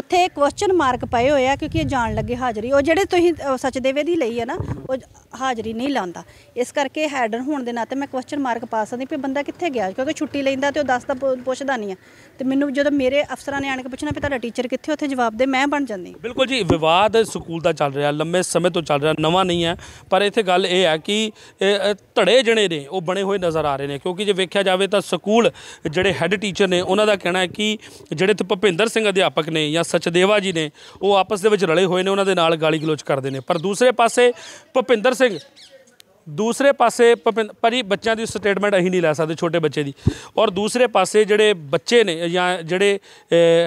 B: ਉੱਥੇ ਕੁਐਸਚਨ ਮਾਰਕ ਪਏ ਹੋਏ ਆ ਕਿਉਂਕਿ ਇਹ ਜਾਣ ਲੱਗੇ ਹਾਜ਼ਰੀ ਉਹ ਜਿਹੜੇ ਤੁਸੀਂ ਸੱਚਦੇਵੇ ਦੀ ਲਈ ਹੈ ਨਾ ਉਹ ਹਾਜ਼ਰੀ ਨਹੀਂ ਲਾਉਂਦਾ ਇਸ ਕਰਕੇ ਹੈਡਰ ਹੋਣ ਦੇ ਨਾਤੇ ਮੈਂ ਕੁਐਸਚਨ ਮਾਰਕ ਪਾ ਸਕਦੀ ਵੀ ਬੰਦਾ ਕਿੱਥੇ ਗਿਆ ਕਿਉਂਕਿ ਛੁੱਟੀ ਲੈਂਦਾ ਤੇ ਉਹ ਦੱਸਦਾ ਪੁੱਛਦਾ ਨਹੀਂ ਆ ਤੇ ਮੈਨੂੰ ਜਦੋਂ ਮੇਰੇ ਅਫਸ ਤਰ੍ਹਾਂ ਨੇ ਆਣ ਕੇ ਪੁੱਛਣਾ ਵੀ ਤੁਹਾਡਾ ਟੀਚਰ ਕਿੱਥੇ ਉੱਥੇ ਜਵਾਬ ਦੇ ਮੈਂ ਬਣ ਜਾਂਦੀ
C: ਬਿਲਕੁਲ ਜੀ ਵਿਵਾਦ ਸਕੂਲ ਦਾ ਚੱਲ ਰਿਹਾ ਲੰਮੇ ਸਮੇਂ ਤੋਂ ਚੱਲ ਰਿਹਾ ਨਵਾਂ ਨਹੀਂ ਹੈ ਪਰ ਇੱਥੇ ਗੱਲ ਇਹ ਹੈ ਕਿ ਧੜੇ ਜਿਹੜੇ ਨੇ ਉਹ ਬਣੇ ਹੋਏ ਨਜ਼ਰ ਆ ਰਹੇ ਨੇ ਕਿਉਂਕਿ ਜੇ ਵੇਖਿਆ ਜਾਵੇ ਤਾਂ ਸਕੂਲ ਜਿਹੜੇ ਹੈੱਡ ਟੀਚਰ ਨੇ ਉਹਨਾਂ ਦਾ ਕਹਿਣਾ ਹੈ ਕਿ ਜਿਹੜੇ ਤੇ ਭਪਿੰਦਰ ਸਿੰਘ ਅਧਿਆਪਕ ਨੇ ਜਾਂ ਸਚਦੇਵਾ ਜੀ ਨੇ ਉਹ ਆਪਸ ਦੇ ਵਿੱਚ ਰਲੇ ਹੋਏ ਨੇ ਉਹਨਾਂ ਦੇ ਨਾਲ ਗਾਲੀ ਗਲੋਚ ਕਰਦੇ ਨੇ ਪਰ ਦੂਸਰੇ ਪਾਸੇ ਭਪਿੰਦਰ ਸਿੰਘ ਦੂਸਰੇ ਪਾਸੇ ਭਾਜੀ ਬੱਚਿਆਂ ਦੀ ਸਟੇਟਮੈਂਟ ਅਸੀਂ ਨਹੀਂ ਲੈ ਸਕਦੇ ਛੋਟੇ ਬੱਚੇ ਦੀ ਔਰ ਦੂਸਰੇ ਪਾਸੇ ਜਿਹੜੇ ਬੱਚੇ ਨੇ ਜਾਂ ਜਿਹੜੇ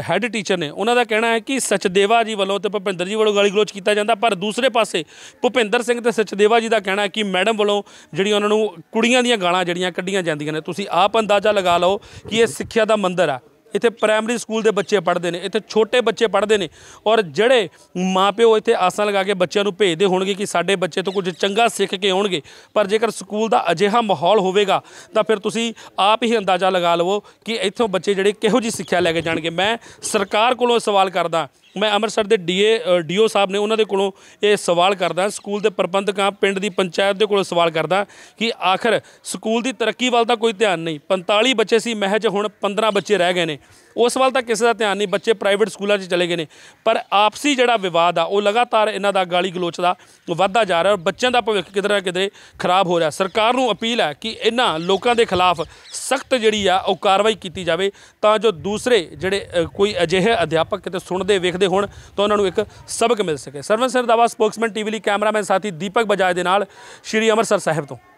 C: ਹੈੱਡ ਟੀਚਰ ਨੇ ਉਹਨਾਂ ਦਾ ਕਹਿਣਾ ਹੈ ਕਿ ਸਚਦੇਵਾ ਜੀ ਵੱਲੋਂ ਤੇ ਭਪਿੰਦਰ ਜੀ ਵੱਲੋਂ ਗਾਲੀ ਗਲੋਚ ਕੀਤਾ ਜਾਂਦਾ ਪਰ ਦੂਸਰੇ ਪਾਸੇ ਭੁਪਿੰਦਰ ਸਿੰਘ ਤੇ ਸਚਦੇਵਾ ਜੀ ਦਾ ਕਹਿਣਾ ਹੈ ਕਿ ਮੈਡਮ ਵੱਲੋਂ ਜਿਹੜੀ ਉਹਨਾਂ ਨੂੰ ਕੁੜੀਆਂ ਦੀਆਂ ਗਾਲਾਂ ਜਿਹੜੀਆਂ ਕੱਢੀਆਂ ਜਾਂਦੀਆਂ ਨੇ ਤੁਸੀਂ ਆਪ ਅੰਦਾਜ਼ਾ ਲਗਾ ਲਓ ਕਿ ਇਹ ਸਿੱਖਿਆ ਦਾ ਮੰਦਰ ਆ ਇੱਥੇ ਪ੍ਰਾਇਮਰੀ ਸਕੂਲ ਦੇ ਬੱਚੇ ਪੜ੍ਹਦੇ ਨੇ ਇੱਥੇ ਛੋਟੇ ਬੱਚੇ ਪੜ੍ਹਦੇ ਨੇ ਔਰ ਜਿਹੜੇ ਮਾਪਿਓ ਇੱਥੇ ਆਸਾਂ ਲਗਾ ਕੇ ਬੱਚਿਆਂ ਨੂੰ ਭੇਜਦੇ ਹੋਣਗੇ ਕਿ ਸਾਡੇ ਬੱਚੇ ਤੋਂ ਕੁਝ ਚੰਗਾ ਸਿੱਖ ਕੇ ਆਉਣਗੇ ਪਰ ਜੇਕਰ ਸਕੂਲ ਦਾ ਅਜਿਹਾ ਮਾਹੌਲ ਹੋਵੇਗਾ ਤਾਂ ਫਿਰ ਤੁਸੀਂ ਆਪ ਹੀ ਅੰਦਾਜ਼ਾ ਲਗਾ ਲਵੋ ਕਿ ਇੱਥੋਂ ਬੱਚੇ ਜਿਹੜੇ ਕਿਹੋ ਜੀ ਸਿੱਖਿਆ ਲੈ ਕੇ ਜਾਣਗੇ ਮੈਂ ਸਰਕਾਰ ਕੋਲੋਂ ਸਵਾਲ ਕਰਦਾ ਮੈਂ ਅੰਮ੍ਰਿਤਸਰ ਦੇ ਡੀਏ ਡੀਓ ਸਾਹਿਬ ਨੇ ਉਹਨਾਂ ਦੇ ਕੋਲੋਂ ਇਹ ਸਵਾਲ ਕਰਦਾ ਸਕੂਲ ਦੇ ਪ੍ਰਬੰਧਕਾਂ ਪਿੰਡ ਦੀ ਪੰਚਾਇਤ ਦੇ ਕੋਲੋਂ ਸਵਾਲ ਕਰਦਾ ਕਿ ਆਖਰ ਸਕੂਲ ਦੀ ਤਰੱਕੀ ਵੱਲ ਤਾਂ ਕੋਈ ਧਿਆਨ ਨਹੀਂ 45 ਬੱਚੇ ਸੀ ਮਹਿਜ ਹੁਣ 15 ਬੱਚੇ ਰਹਿ ਗਏ ਨੇ ਉਸ ਵੱਲ ਤਾਂ ਕਿਸੇ ਦਾ ਧਿਆਨ ਨਹੀਂ ਬੱਚੇ ਪ੍ਰਾਈਵੇਟ ਸਕੂਲਾਂ 'ਚ ਚਲੇ ਗਏ ਨੇ ਪਰ ਆਪਸੀ ਜਿਹੜਾ ਵਿਵਾਦ ਆ ਉਹ ਲਗਾਤਾਰ ਇਹਨਾਂ ਦਾ ਗਾਲੀ ਗਲੋਚ ਦਾ ਵੱਧਦਾ ਜਾ ਰਿਹਾ ਔਰ ਬੱਚਿਆਂ ਦਾ ਭਵਿੱਖ ਕਿਧਰੇ ਕਿਧਰੇ ਖਰਾਬ ਹੋ ਰਿਹਾ ਸਰਕਾਰ ਨੂੰ ਅਪੀਲ ਹੈ ਕਿ ਇਹਨਾਂ ਲੋਕਾਂ ਦੇ ਖਿਲਾਫ ਸਖਤ ਜਿਹੜੀ ਆ ਉਹ ਕਾਰਵਾਈ ਕੀਤੀ ਜਾਵੇ ਤਾਂ ਜੋ ਦੂਸਰੇ ਜਿਹੜੇ ਕੋਈ ਅਜਿਹੇ ਅਧਿਆਪਕ ਕਿਤੇ ਸੁਣਦੇ ਵੇਖਦੇ ਹੋਣ ਤਾਂ ਉਹਨਾਂ ਨੂੰ ਇੱਕ ਸਬਕ ਮਿਲ ਸਕੇ ਸਰਵਨ ਸਰਦਾਵਾ ਸਪੋਕਸਮੈਨ ਟੀਵੀ ਲਈ ਕੈਮਰਾਮੈਨ ਸਾਥੀ ਦੀਪਕ ਬਜਾਜ ਦੇ ਨਾਲ ਸ਼੍ਰੀ ਅੰਮ੍ਰਿਤਸਰ ਸਾਹਿਬ ਤੋਂ